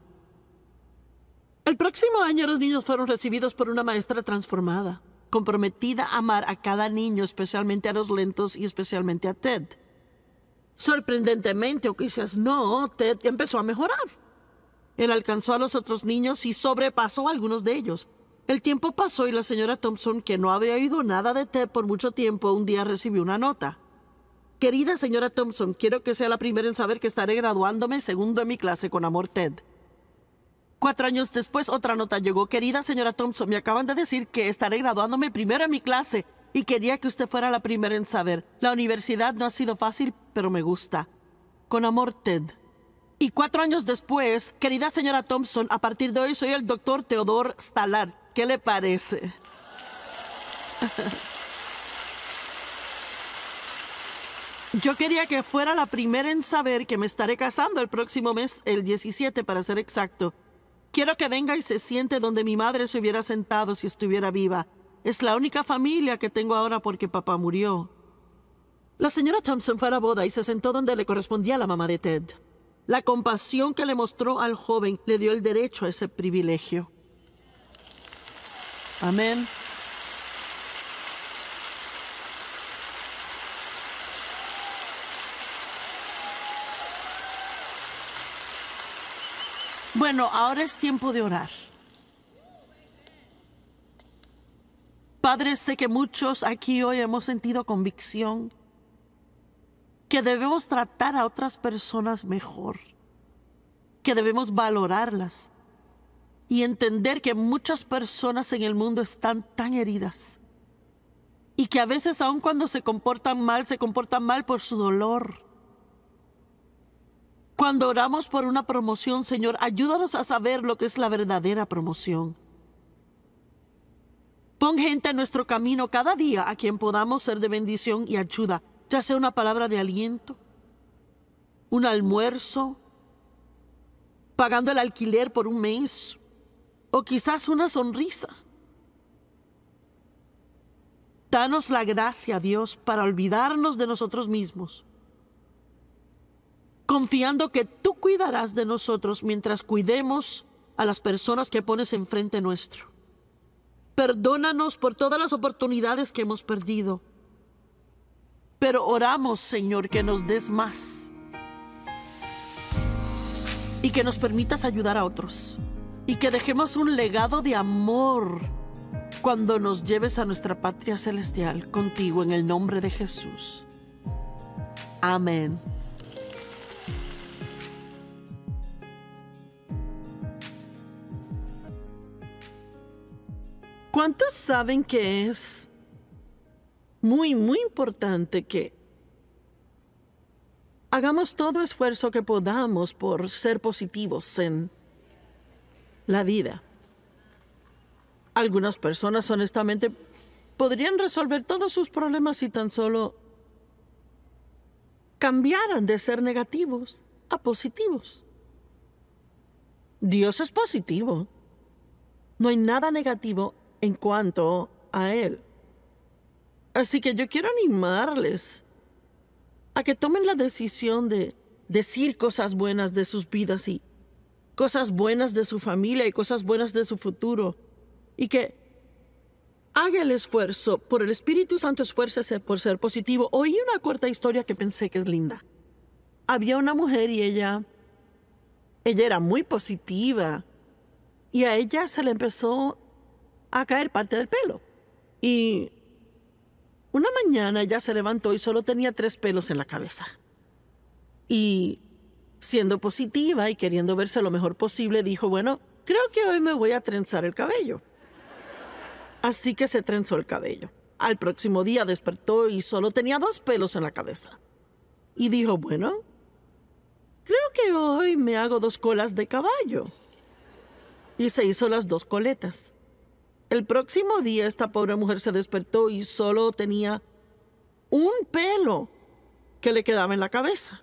El próximo año los niños fueron recibidos por una maestra transformada, comprometida a amar a cada niño, especialmente a los lentos y especialmente a Ted. Sorprendentemente, o quizás no, Ted empezó a mejorar. Él alcanzó a los otros niños y sobrepasó a algunos de ellos. El tiempo pasó y la señora Thompson, que no había oído nada de Ted por mucho tiempo, un día recibió una nota. Querida señora Thompson, quiero que sea la primera en saber que estaré graduándome segundo en mi clase con amor Ted. Cuatro años después, otra nota llegó. Querida señora Thompson, me acaban de decir que estaré graduándome primero en mi clase y quería que usted fuera la primera en saber. La universidad no ha sido fácil, pero me gusta. Con amor, Ted. Y cuatro años después, querida señora Thompson, a partir de hoy soy el doctor Teodor Stalar. ¿Qué le parece? Yo quería que fuera la primera en saber que me estaré casando el próximo mes, el 17 para ser exacto. Quiero que venga y se siente donde mi madre se hubiera sentado si estuviera viva. Es la única familia que tengo ahora porque papá murió. La señora Thompson fue a la boda y se sentó donde le correspondía a la mamá de Ted. La compasión que le mostró al joven le dio el derecho a ese privilegio. Amén. Bueno, ahora es tiempo de orar. Padre, sé que muchos aquí hoy hemos sentido convicción que debemos tratar a otras personas mejor, que debemos valorarlas y entender que muchas personas en el mundo están tan heridas y que a veces aun cuando se comportan mal, se comportan mal por su dolor cuando oramos por una promoción, Señor, ayúdanos a saber lo que es la verdadera promoción. Pon gente en nuestro camino cada día a quien podamos ser de bendición y ayuda, ya sea una palabra de aliento, un almuerzo, pagando el alquiler por un mes o quizás una sonrisa. Danos la gracia, Dios, para olvidarnos de nosotros mismos confiando que tú cuidarás de nosotros mientras cuidemos a las personas que pones enfrente nuestro. Perdónanos por todas las oportunidades que hemos perdido, pero oramos, Señor, que nos des más y que nos permitas ayudar a otros y que dejemos un legado de amor cuando nos lleves a nuestra patria celestial contigo en el nombre de Jesús. Amén. ¿Cuántos saben que es muy, muy importante que hagamos todo esfuerzo que podamos por ser positivos en la vida? Algunas personas honestamente podrían resolver todos sus problemas si tan solo cambiaran de ser negativos a positivos. Dios es positivo. No hay nada negativo en cuanto a él. Así que yo quiero animarles a que tomen la decisión de decir cosas buenas de sus vidas y cosas buenas de su familia y cosas buenas de su futuro. Y que haga el esfuerzo, por el Espíritu Santo esfuércese por ser positivo. Oí una corta historia que pensé que es linda. Había una mujer y ella, ella era muy positiva. Y a ella se le empezó a caer parte del pelo. Y una mañana ya se levantó y solo tenía tres pelos en la cabeza. Y siendo positiva y queriendo verse lo mejor posible, dijo, bueno, creo que hoy me voy a trenzar el cabello. Así que se trenzó el cabello. Al próximo día despertó y solo tenía dos pelos en la cabeza. Y dijo, bueno, creo que hoy me hago dos colas de caballo. Y se hizo las dos coletas. El próximo día esta pobre mujer se despertó y solo tenía un pelo que le quedaba en la cabeza.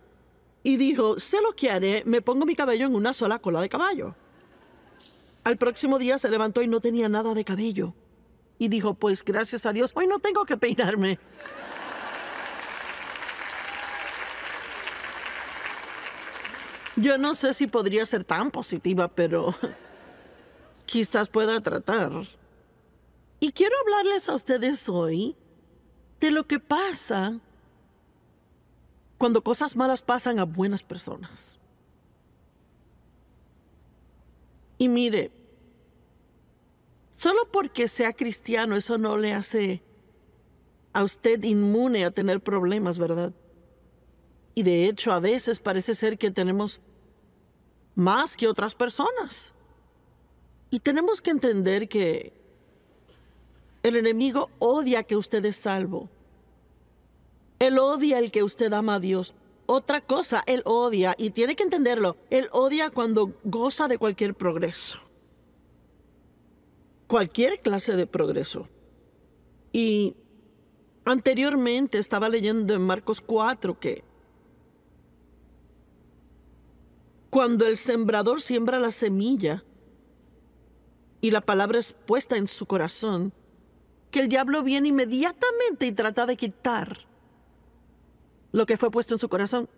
Y dijo, sé lo que haré, me pongo mi cabello en una sola cola de caballo. Al próximo día se levantó y no tenía nada de cabello. Y dijo, pues gracias a Dios, hoy no tengo que peinarme. Yo no sé si podría ser tan positiva, pero quizás pueda tratar. Y quiero hablarles a ustedes hoy de lo que pasa cuando cosas malas pasan a buenas personas. Y mire, solo porque sea cristiano eso no le hace a usted inmune a tener problemas, ¿verdad? Y de hecho a veces parece ser que tenemos más que otras personas. Y tenemos que entender que el enemigo odia que usted es salvo. Él odia el que usted ama a Dios. Otra cosa, él odia, y tiene que entenderlo, él odia cuando goza de cualquier progreso. Cualquier clase de progreso. Y anteriormente estaba leyendo en Marcos 4 que cuando el sembrador siembra la semilla y la palabra es puesta en su corazón, que el diablo viene inmediatamente y trata de quitar lo que fue puesto en su corazón.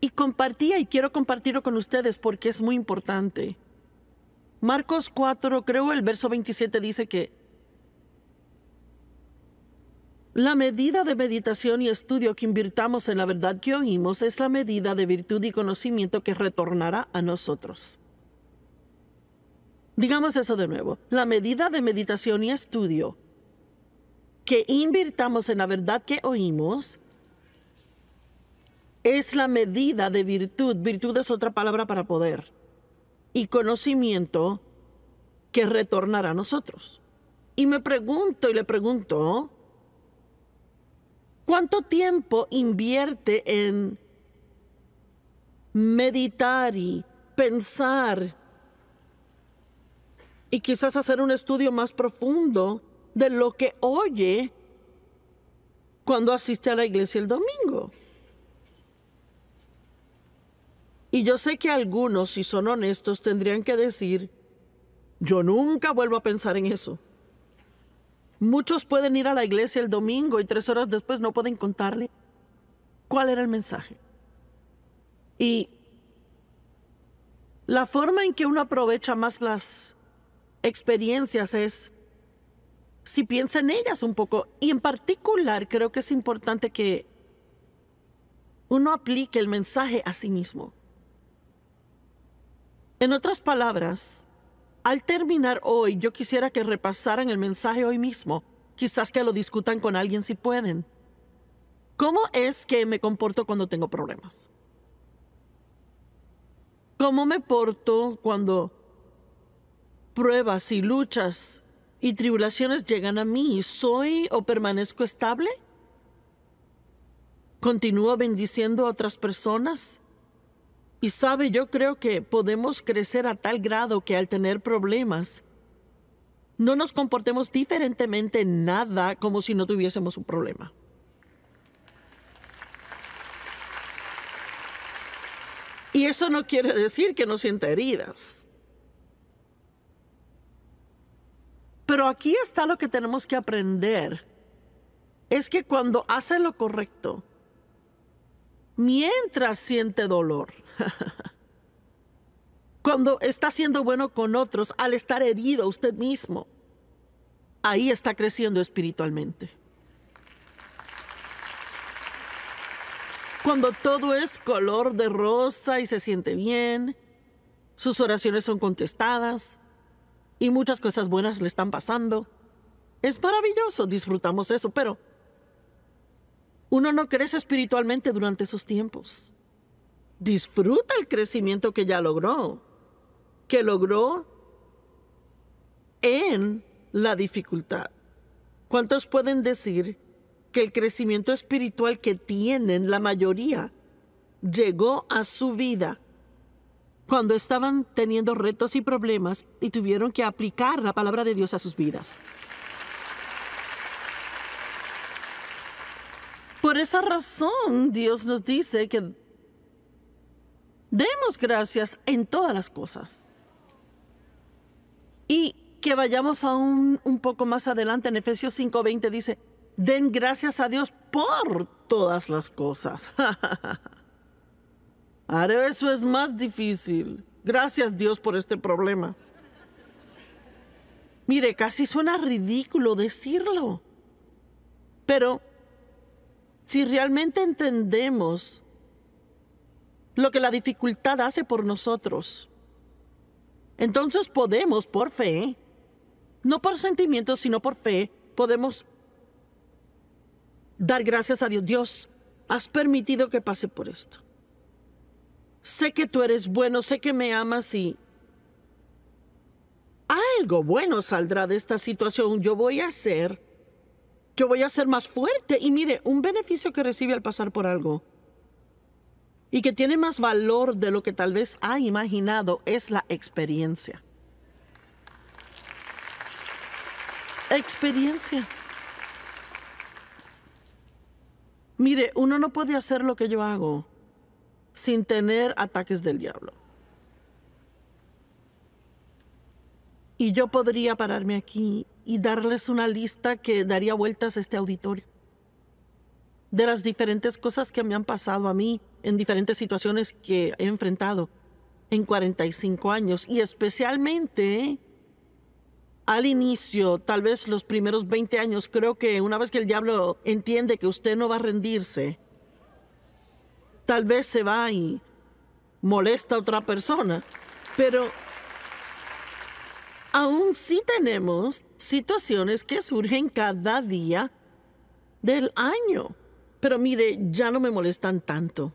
Y compartía, y quiero compartirlo con ustedes porque es muy importante. Marcos 4, creo el verso 27 dice que la medida de meditación y estudio que invirtamos en la verdad que oímos es la medida de virtud y conocimiento que retornará a nosotros. Digamos eso de nuevo. La medida de meditación y estudio que invirtamos en la verdad que oímos es la medida de virtud. Virtud es otra palabra para poder. Y conocimiento que retornará a nosotros. Y me pregunto y le pregunto, ¿cuánto tiempo invierte en meditar y pensar y quizás hacer un estudio más profundo de lo que oye cuando asiste a la iglesia el domingo. Y yo sé que algunos, si son honestos, tendrían que decir, yo nunca vuelvo a pensar en eso. Muchos pueden ir a la iglesia el domingo y tres horas después no pueden contarle cuál era el mensaje. Y la forma en que uno aprovecha más las experiencias es si piensa en ellas un poco. Y en particular creo que es importante que uno aplique el mensaje a sí mismo. En otras palabras, al terminar hoy, yo quisiera que repasaran el mensaje hoy mismo, quizás que lo discutan con alguien si pueden. ¿Cómo es que me comporto cuando tengo problemas? ¿Cómo me porto cuando pruebas y luchas y tribulaciones llegan a mí, ¿soy o permanezco estable? ¿Continúo bendiciendo a otras personas? Y sabe, yo creo que podemos crecer a tal grado que al tener problemas, no nos comportemos diferentemente nada como si no tuviésemos un problema. Y eso no quiere decir que no sienta heridas. Pero aquí está lo que tenemos que aprender. Es que cuando hace lo correcto, mientras siente dolor, cuando está siendo bueno con otros, al estar herido usted mismo, ahí está creciendo espiritualmente. Cuando todo es color de rosa y se siente bien, sus oraciones son contestadas, y muchas cosas buenas le están pasando. Es maravilloso, disfrutamos eso, pero uno no crece espiritualmente durante esos tiempos. Disfruta el crecimiento que ya logró, que logró en la dificultad. ¿Cuántos pueden decir que el crecimiento espiritual que tienen la mayoría llegó a su vida cuando estaban teniendo retos y problemas y tuvieron que aplicar la palabra de Dios a sus vidas. Por esa razón, Dios nos dice que demos gracias en todas las cosas. Y que vayamos aún un poco más adelante, en Efesios 5:20 dice, den gracias a Dios por todas las cosas. Ahora eso es más difícil. Gracias Dios por este problema. Mire, casi suena ridículo decirlo. Pero si realmente entendemos lo que la dificultad hace por nosotros, entonces podemos, por fe, no por sentimientos, sino por fe, podemos dar gracias a Dios. Dios, has permitido que pase por esto sé que tú eres bueno, sé que me amas y... Algo bueno saldrá de esta situación. Yo voy a ser... Yo voy a ser más fuerte. Y mire, un beneficio que recibe al pasar por algo y que tiene más valor de lo que tal vez ha imaginado es la experiencia. Experiencia. Mire, uno no puede hacer lo que yo hago sin tener ataques del diablo. Y yo podría pararme aquí y darles una lista que daría vueltas a este auditorio de las diferentes cosas que me han pasado a mí en diferentes situaciones que he enfrentado en 45 años y especialmente al inicio, tal vez los primeros 20 años, creo que una vez que el diablo entiende que usted no va a rendirse, tal vez se va y molesta a otra persona. Pero aún sí tenemos situaciones que surgen cada día del año. Pero mire, ya no me molestan tanto.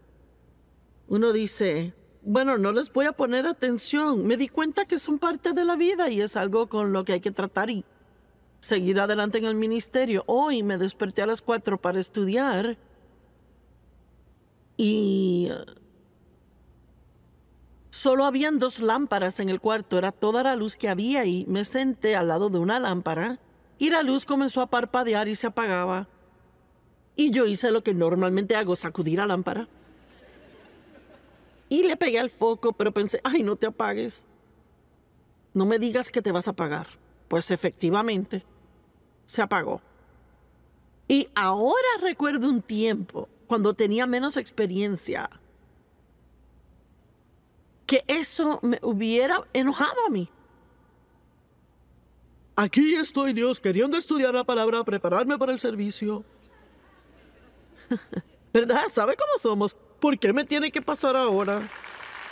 Uno dice, bueno, no les voy a poner atención. Me di cuenta que son parte de la vida y es algo con lo que hay que tratar y seguir adelante en el ministerio. Hoy me desperté a las cuatro para estudiar y solo habían dos lámparas en el cuarto, era toda la luz que había y me senté al lado de una lámpara y la luz comenzó a parpadear y se apagaba. Y yo hice lo que normalmente hago, sacudir la lámpara. Y le pegué al foco, pero pensé, ay, no te apagues. No me digas que te vas a apagar. Pues efectivamente, se apagó. Y ahora recuerdo un tiempo cuando tenía menos experiencia, que eso me hubiera enojado a mí. Aquí estoy, Dios, queriendo estudiar la palabra, prepararme para el servicio. ¿Verdad? ¿Sabe cómo somos? ¿Por qué me tiene que pasar ahora?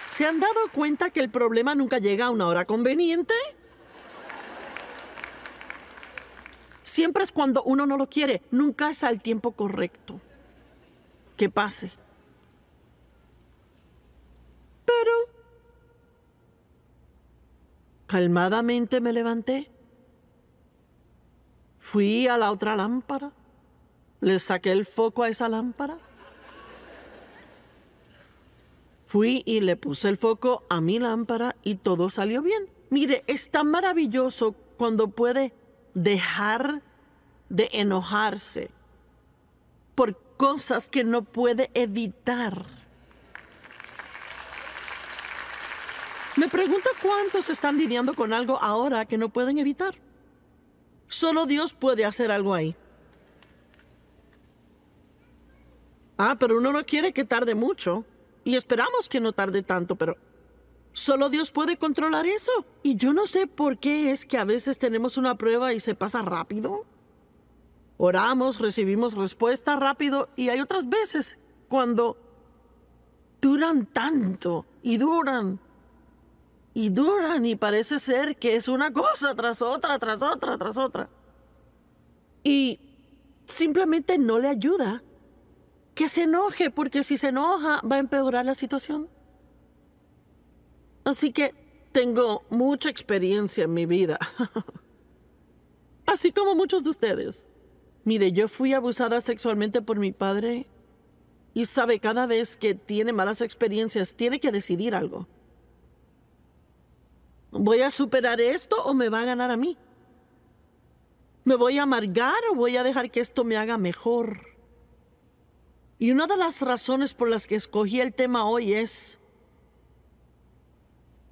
¿Se han dado cuenta que el problema nunca llega a una hora conveniente? Siempre es cuando uno no lo quiere, nunca es al tiempo correcto que pase. Pero... Calmadamente me levanté. Fui a la otra lámpara. Le saqué el foco a esa lámpara. Fui y le puse el foco a mi lámpara y todo salió bien. Mire, es tan maravilloso cuando puede dejar de enojarse cosas que no puede evitar. Me pregunto cuántos están lidiando con algo ahora que no pueden evitar. Solo Dios puede hacer algo ahí. Ah, pero uno no quiere que tarde mucho. Y esperamos que no tarde tanto, pero solo Dios puede controlar eso. Y yo no sé por qué es que a veces tenemos una prueba y se pasa rápido. Oramos, recibimos respuesta rápido y hay otras veces cuando duran tanto y duran y duran y parece ser que es una cosa tras otra, tras otra, tras otra. Y simplemente no le ayuda que se enoje porque si se enoja va a empeorar la situación. Así que tengo mucha experiencia en mi vida. Así como muchos de ustedes. Mire, yo fui abusada sexualmente por mi padre y sabe, cada vez que tiene malas experiencias, tiene que decidir algo. ¿Voy a superar esto o me va a ganar a mí? ¿Me voy a amargar o voy a dejar que esto me haga mejor? Y una de las razones por las que escogí el tema hoy es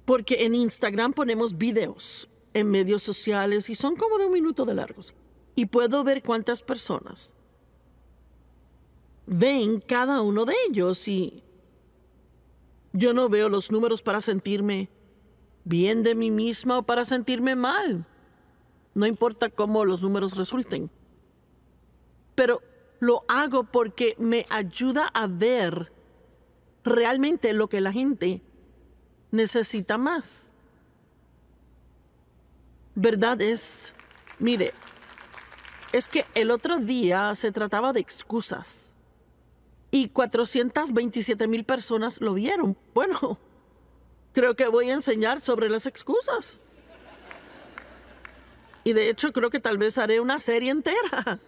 porque en Instagram ponemos videos en medios sociales y son como de un minuto de largos y puedo ver cuántas personas ven cada uno de ellos y yo no veo los números para sentirme bien de mí misma o para sentirme mal. No importa cómo los números resulten. Pero lo hago porque me ayuda a ver realmente lo que la gente necesita más. ¿Verdad? Es, mire, es que el otro día se trataba de excusas y 427 mil personas lo vieron. Bueno, creo que voy a enseñar sobre las excusas. Y de hecho creo que tal vez haré una serie entera.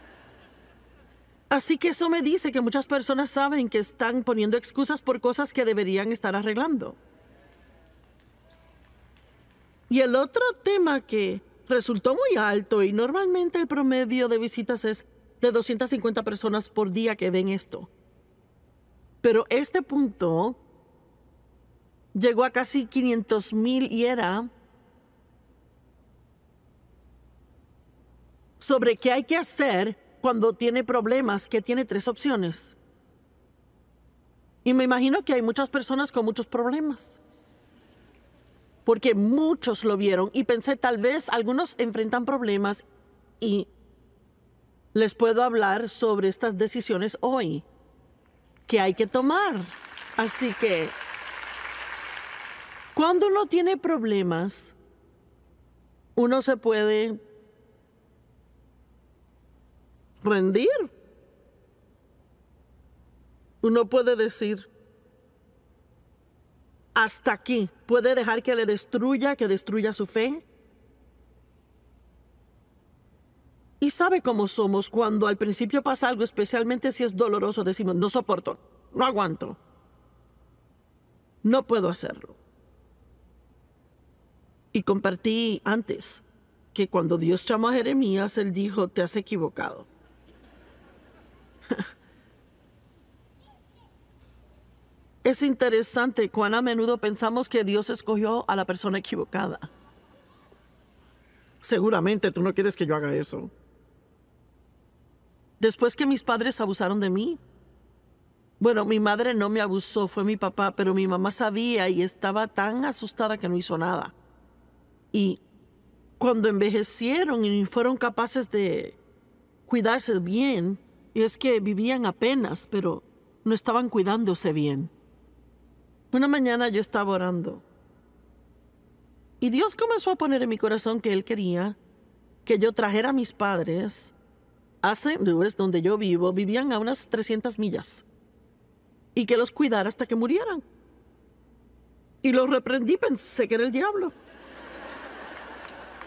Así que eso me dice que muchas personas saben que están poniendo excusas por cosas que deberían estar arreglando. Y el otro tema que resultó muy alto y normalmente el promedio de visitas es de 250 personas por día que ven esto. Pero este punto llegó a casi 500 mil y era sobre qué hay que hacer cuando tiene problemas, que tiene tres opciones. Y me imagino que hay muchas personas con muchos problemas porque muchos lo vieron y pensé tal vez algunos enfrentan problemas y les puedo hablar sobre estas decisiones hoy que hay que tomar. Así que, cuando uno tiene problemas, uno se puede rendir. Uno puede decir, hasta aquí puede dejar que le destruya, que destruya su fe? Y sabe cómo somos cuando al principio pasa algo, especialmente si es doloroso, decimos, no soporto, no aguanto, no puedo hacerlo. Y compartí antes que cuando Dios llamó a Jeremías, él dijo, te has equivocado. Es interesante cuán a menudo pensamos que Dios escogió a la persona equivocada. Seguramente tú no quieres que yo haga eso. Después que mis padres abusaron de mí. Bueno, mi madre no me abusó, fue mi papá, pero mi mamá sabía y estaba tan asustada que no hizo nada. Y cuando envejecieron y fueron capaces de cuidarse bien, y es que vivían apenas, pero no estaban cuidándose bien. Una mañana yo estaba orando y Dios comenzó a poner en mi corazón que Él quería que yo trajera a mis padres a St. Louis, donde yo vivo, vivían a unas 300 millas, y que los cuidara hasta que murieran. Y los reprendí, pensé que era el diablo.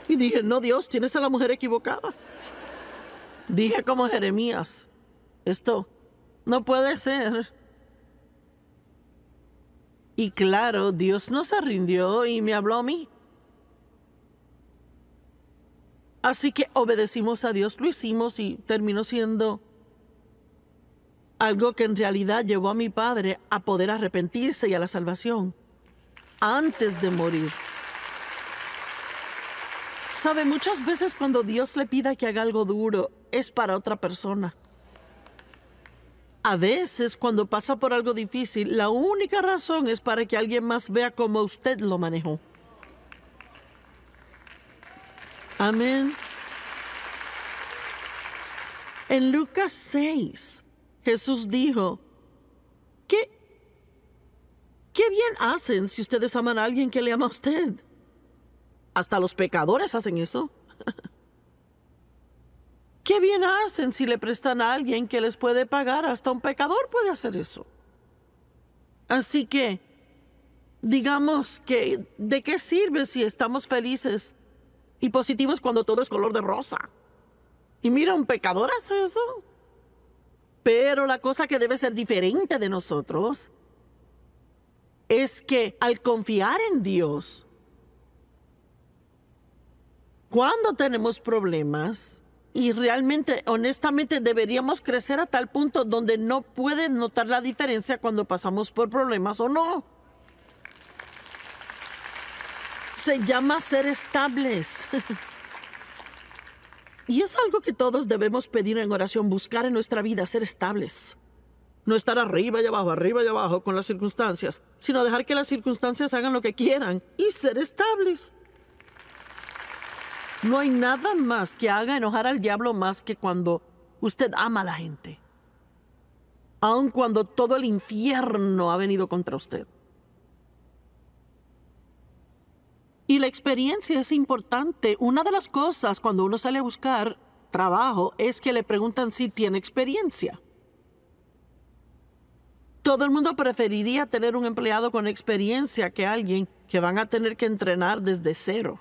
Y dije, no, Dios, tienes a la mujer equivocada. Dije como Jeremías, esto no puede ser y claro, Dios no se rindió y me habló a mí. Así que obedecimos a Dios, lo hicimos y terminó siendo algo que en realidad llevó a mi padre a poder arrepentirse y a la salvación antes de morir. Sabe, muchas veces cuando Dios le pida que haga algo duro, es para otra persona. A veces cuando pasa por algo difícil, la única razón es para que alguien más vea cómo usted lo manejó. Amén. En Lucas 6, Jesús dijo, ¿qué, ¿qué bien hacen si ustedes aman a alguien que le ama a usted? Hasta los pecadores hacen eso. ¿Qué bien hacen si le prestan a alguien que les puede pagar? Hasta un pecador puede hacer eso. Así que, digamos que, ¿de qué sirve si estamos felices y positivos cuando todo es color de rosa? Y mira, un pecador hace eso. Pero la cosa que debe ser diferente de nosotros es que al confiar en Dios, cuando tenemos problemas, y realmente, honestamente, deberíamos crecer a tal punto donde no pueden notar la diferencia cuando pasamos por problemas o no. Se llama ser estables. y es algo que todos debemos pedir en oración, buscar en nuestra vida, ser estables. No estar arriba y abajo, arriba y abajo con las circunstancias, sino dejar que las circunstancias hagan lo que quieran y ser estables. No hay nada más que haga enojar al diablo más que cuando usted ama a la gente. Aun cuando todo el infierno ha venido contra usted. Y la experiencia es importante. Una de las cosas cuando uno sale a buscar trabajo es que le preguntan si tiene experiencia. Todo el mundo preferiría tener un empleado con experiencia que alguien que van a tener que entrenar desde cero.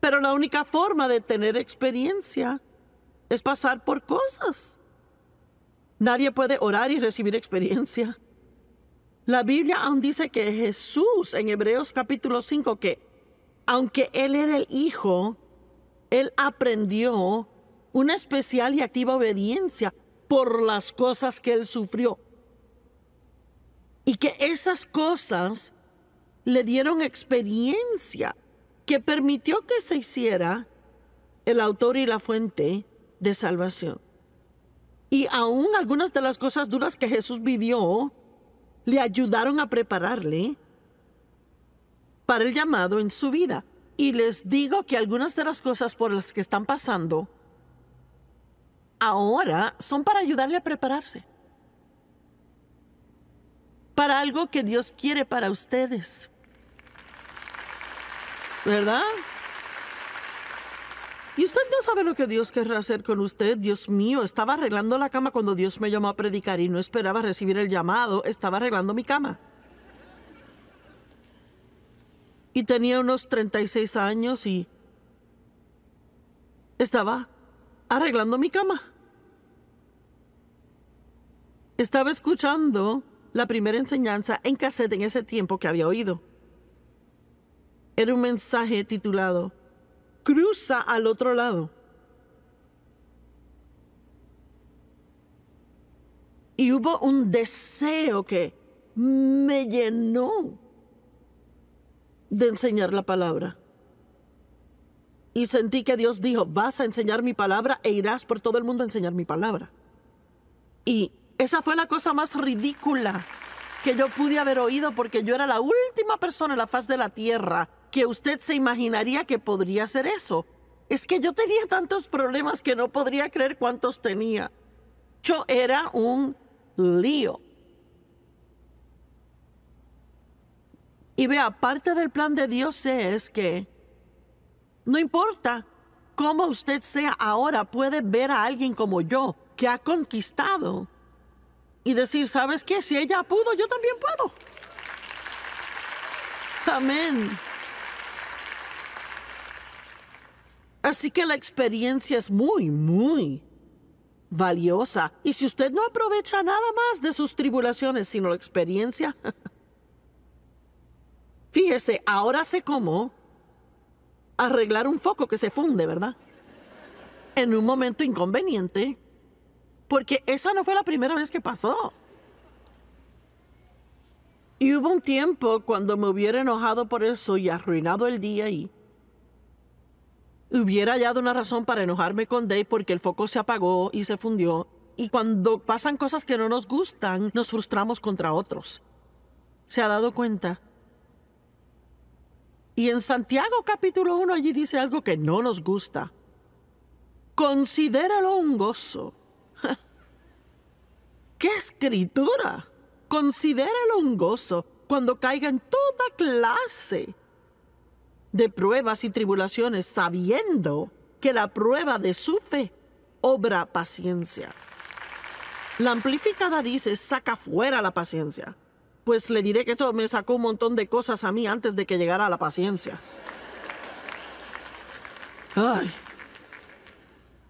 Pero la única forma de tener experiencia es pasar por cosas. Nadie puede orar y recibir experiencia. La Biblia aún dice que Jesús en Hebreos capítulo 5 que aunque Él era el Hijo, Él aprendió una especial y activa obediencia por las cosas que Él sufrió. Y que esas cosas le dieron experiencia que permitió que se hiciera el autor y la fuente de salvación. Y aún algunas de las cosas duras que Jesús vivió le ayudaron a prepararle para el llamado en su vida. Y les digo que algunas de las cosas por las que están pasando ahora son para ayudarle a prepararse. Para algo que Dios quiere para ustedes. ¿Verdad? Y usted no sabe lo que Dios querrá hacer con usted. Dios mío, estaba arreglando la cama cuando Dios me llamó a predicar y no esperaba recibir el llamado. Estaba arreglando mi cama. Y tenía unos 36 años y estaba arreglando mi cama. Estaba escuchando la primera enseñanza en cassette en ese tiempo que había oído era un mensaje titulado Cruza al otro lado. Y hubo un deseo que me llenó de enseñar la palabra. Y sentí que Dios dijo, vas a enseñar mi palabra e irás por todo el mundo a enseñar mi palabra. Y esa fue la cosa más ridícula que yo pude haber oído porque yo era la última persona en la faz de la tierra que usted se imaginaría que podría hacer eso. Es que yo tenía tantos problemas que no podría creer cuántos tenía. Yo era un lío. Y vea, parte del plan de Dios es que no importa cómo usted sea ahora, puede ver a alguien como yo que ha conquistado y decir, ¿sabes qué? Si ella pudo, yo también puedo. Amén. Así que la experiencia es muy, muy valiosa. Y si usted no aprovecha nada más de sus tribulaciones, sino la experiencia, fíjese, ahora sé cómo arreglar un foco que se funde, ¿verdad? En un momento inconveniente. Porque esa no fue la primera vez que pasó. Y hubo un tiempo cuando me hubiera enojado por eso y arruinado el día y hubiera hallado una razón para enojarme con Day porque el foco se apagó y se fundió. Y cuando pasan cosas que no nos gustan, nos frustramos contra otros. ¿Se ha dado cuenta? Y en Santiago capítulo 1 allí dice algo que no nos gusta. Considéralo un gozo. ¡Qué escritura! Considéralo un gozo cuando caiga en toda clase de pruebas y tribulaciones, sabiendo que la prueba de su fe obra paciencia. La amplificada dice, saca fuera la paciencia. Pues le diré que eso me sacó un montón de cosas a mí antes de que llegara la paciencia. Ay.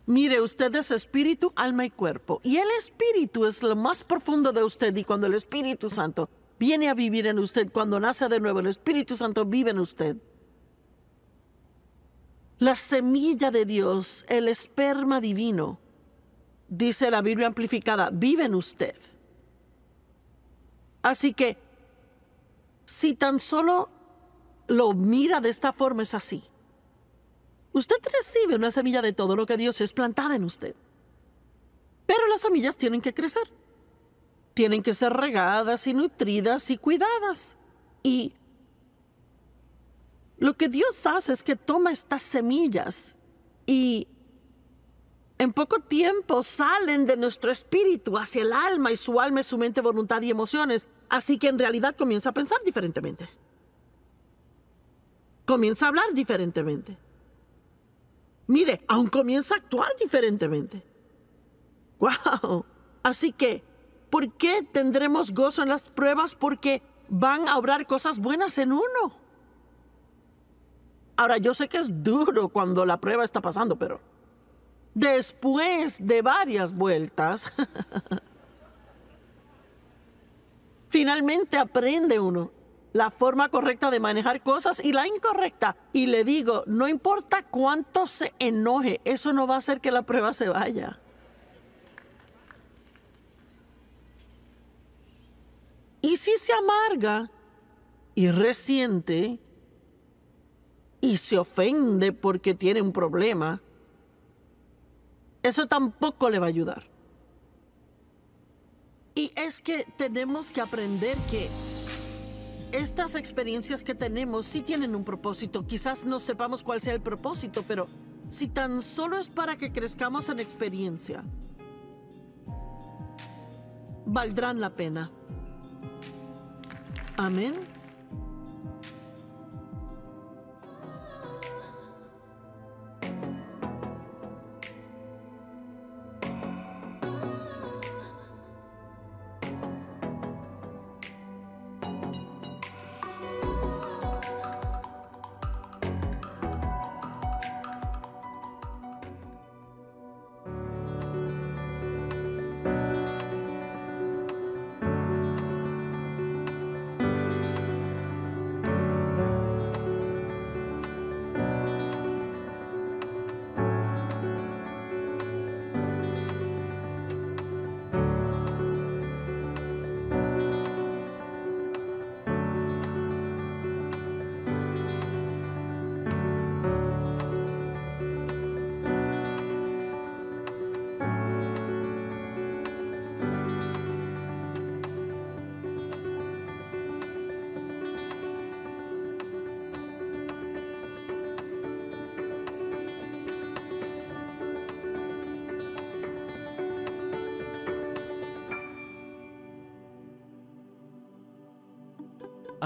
Mire, usted es espíritu, alma y cuerpo. Y el espíritu es lo más profundo de usted. Y cuando el Espíritu Santo viene a vivir en usted, cuando nace de nuevo, el Espíritu Santo vive en usted la semilla de Dios, el esperma divino. Dice la Biblia amplificada, vive en usted. Así que, si tan solo lo mira de esta forma, es así. Usted recibe una semilla de todo lo que Dios es plantada en usted. Pero las semillas tienen que crecer. Tienen que ser regadas y nutridas y cuidadas. Y lo que Dios hace es que toma estas semillas y en poco tiempo salen de nuestro espíritu hacia el alma y su alma es su mente, voluntad y emociones. Así que en realidad comienza a pensar diferentemente. Comienza a hablar diferentemente. Mire, aún comienza a actuar diferentemente. ¡Wow! Así que, ¿por qué tendremos gozo en las pruebas? Porque van a obrar cosas buenas en uno. Ahora, yo sé que es duro cuando la prueba está pasando, pero después de varias vueltas, finalmente aprende uno la forma correcta de manejar cosas y la incorrecta. Y le digo, no importa cuánto se enoje, eso no va a hacer que la prueba se vaya. Y si se amarga y resiente, y se ofende porque tiene un problema, eso tampoco le va a ayudar. Y es que tenemos que aprender que estas experiencias que tenemos sí tienen un propósito. Quizás no sepamos cuál sea el propósito, pero si tan solo es para que crezcamos en experiencia, valdrán la pena. Amén.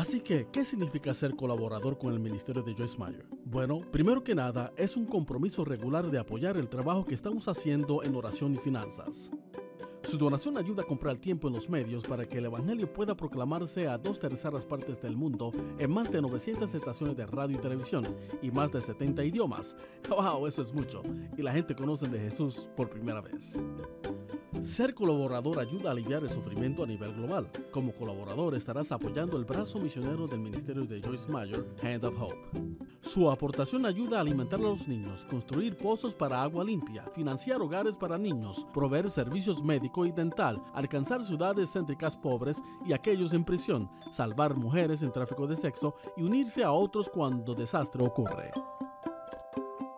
Así que, ¿qué significa ser colaborador con el ministerio de Joyce Meyer? Bueno, primero que nada, es un compromiso regular de apoyar el trabajo que estamos haciendo en oración y finanzas. Su donación ayuda a comprar tiempo en los medios para que el Evangelio pueda proclamarse a dos terceras partes del mundo en más de 900 estaciones de radio y televisión y más de 70 idiomas. ¡Wow! Eso es mucho. Y la gente conoce de Jesús por primera vez. Ser colaborador ayuda a aliviar el sufrimiento a nivel global. Como colaborador estarás apoyando el brazo misionero del ministerio de Joyce Meyer, Hand of Hope. Su aportación ayuda a alimentar a los niños, construir pozos para agua limpia, financiar hogares para niños, proveer servicios médico y dental, alcanzar ciudades céntricas pobres y aquellos en prisión, salvar mujeres en tráfico de sexo y unirse a otros cuando desastre ocurre.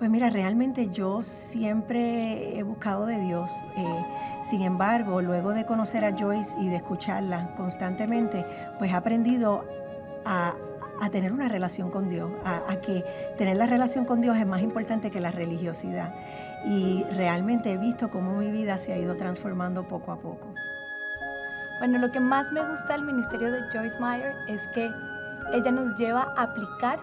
Pues mira, realmente yo siempre he buscado de Dios. Eh, sin embargo, luego de conocer a Joyce y de escucharla constantemente, pues he aprendido a, tener una relación con Dios, a, a, que tener la relación con Dios es más importante que la religiosidad. Y realmente he visto cómo mi vida se ha ido transformando poco a poco. Bueno, lo que más me gusta del ministerio de Joyce Meyer es que ella nos lleva a aplicar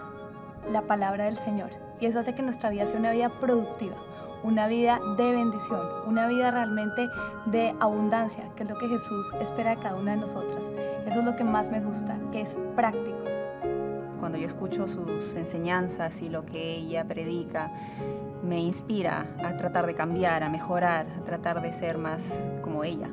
la palabra del Señor y eso hace que nuestra vida sea una vida productiva, una vida de bendición, una vida realmente de abundancia, que es lo que Jesús espera de cada una de nosotras. Eso es lo que más me gusta, que es práctico. Cuando yo escucho sus enseñanzas y lo que ella predica, me inspira a tratar de cambiar, a mejorar, a tratar de ser más como ella.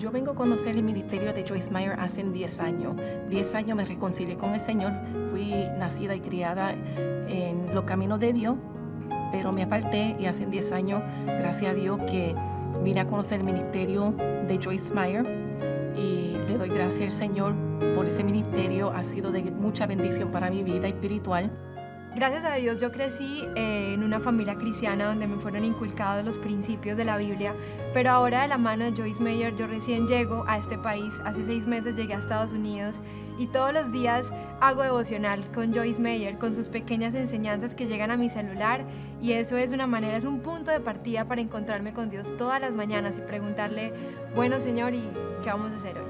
Yo vengo a conocer el ministerio de Joyce Meyer hace 10 años. 10 años me reconcilié con el Señor. Fui nacida y criada en los caminos de Dios, pero me aparté y hace 10 años, gracias a Dios, que vine a conocer el ministerio de Joyce Meyer y le doy gracias al Señor por ese ministerio. Ha sido de mucha bendición para mi vida espiritual. Gracias a Dios yo crecí eh, en una familia cristiana donde me fueron inculcados los principios de la Biblia, pero ahora de la mano de Joyce Mayer yo recién llego a este país, hace seis meses llegué a Estados Unidos y todos los días hago devocional con Joyce Meyer, con sus pequeñas enseñanzas que llegan a mi celular y eso es una manera, es un punto de partida para encontrarme con Dios todas las mañanas y preguntarle, bueno Señor, ¿y qué vamos a hacer hoy?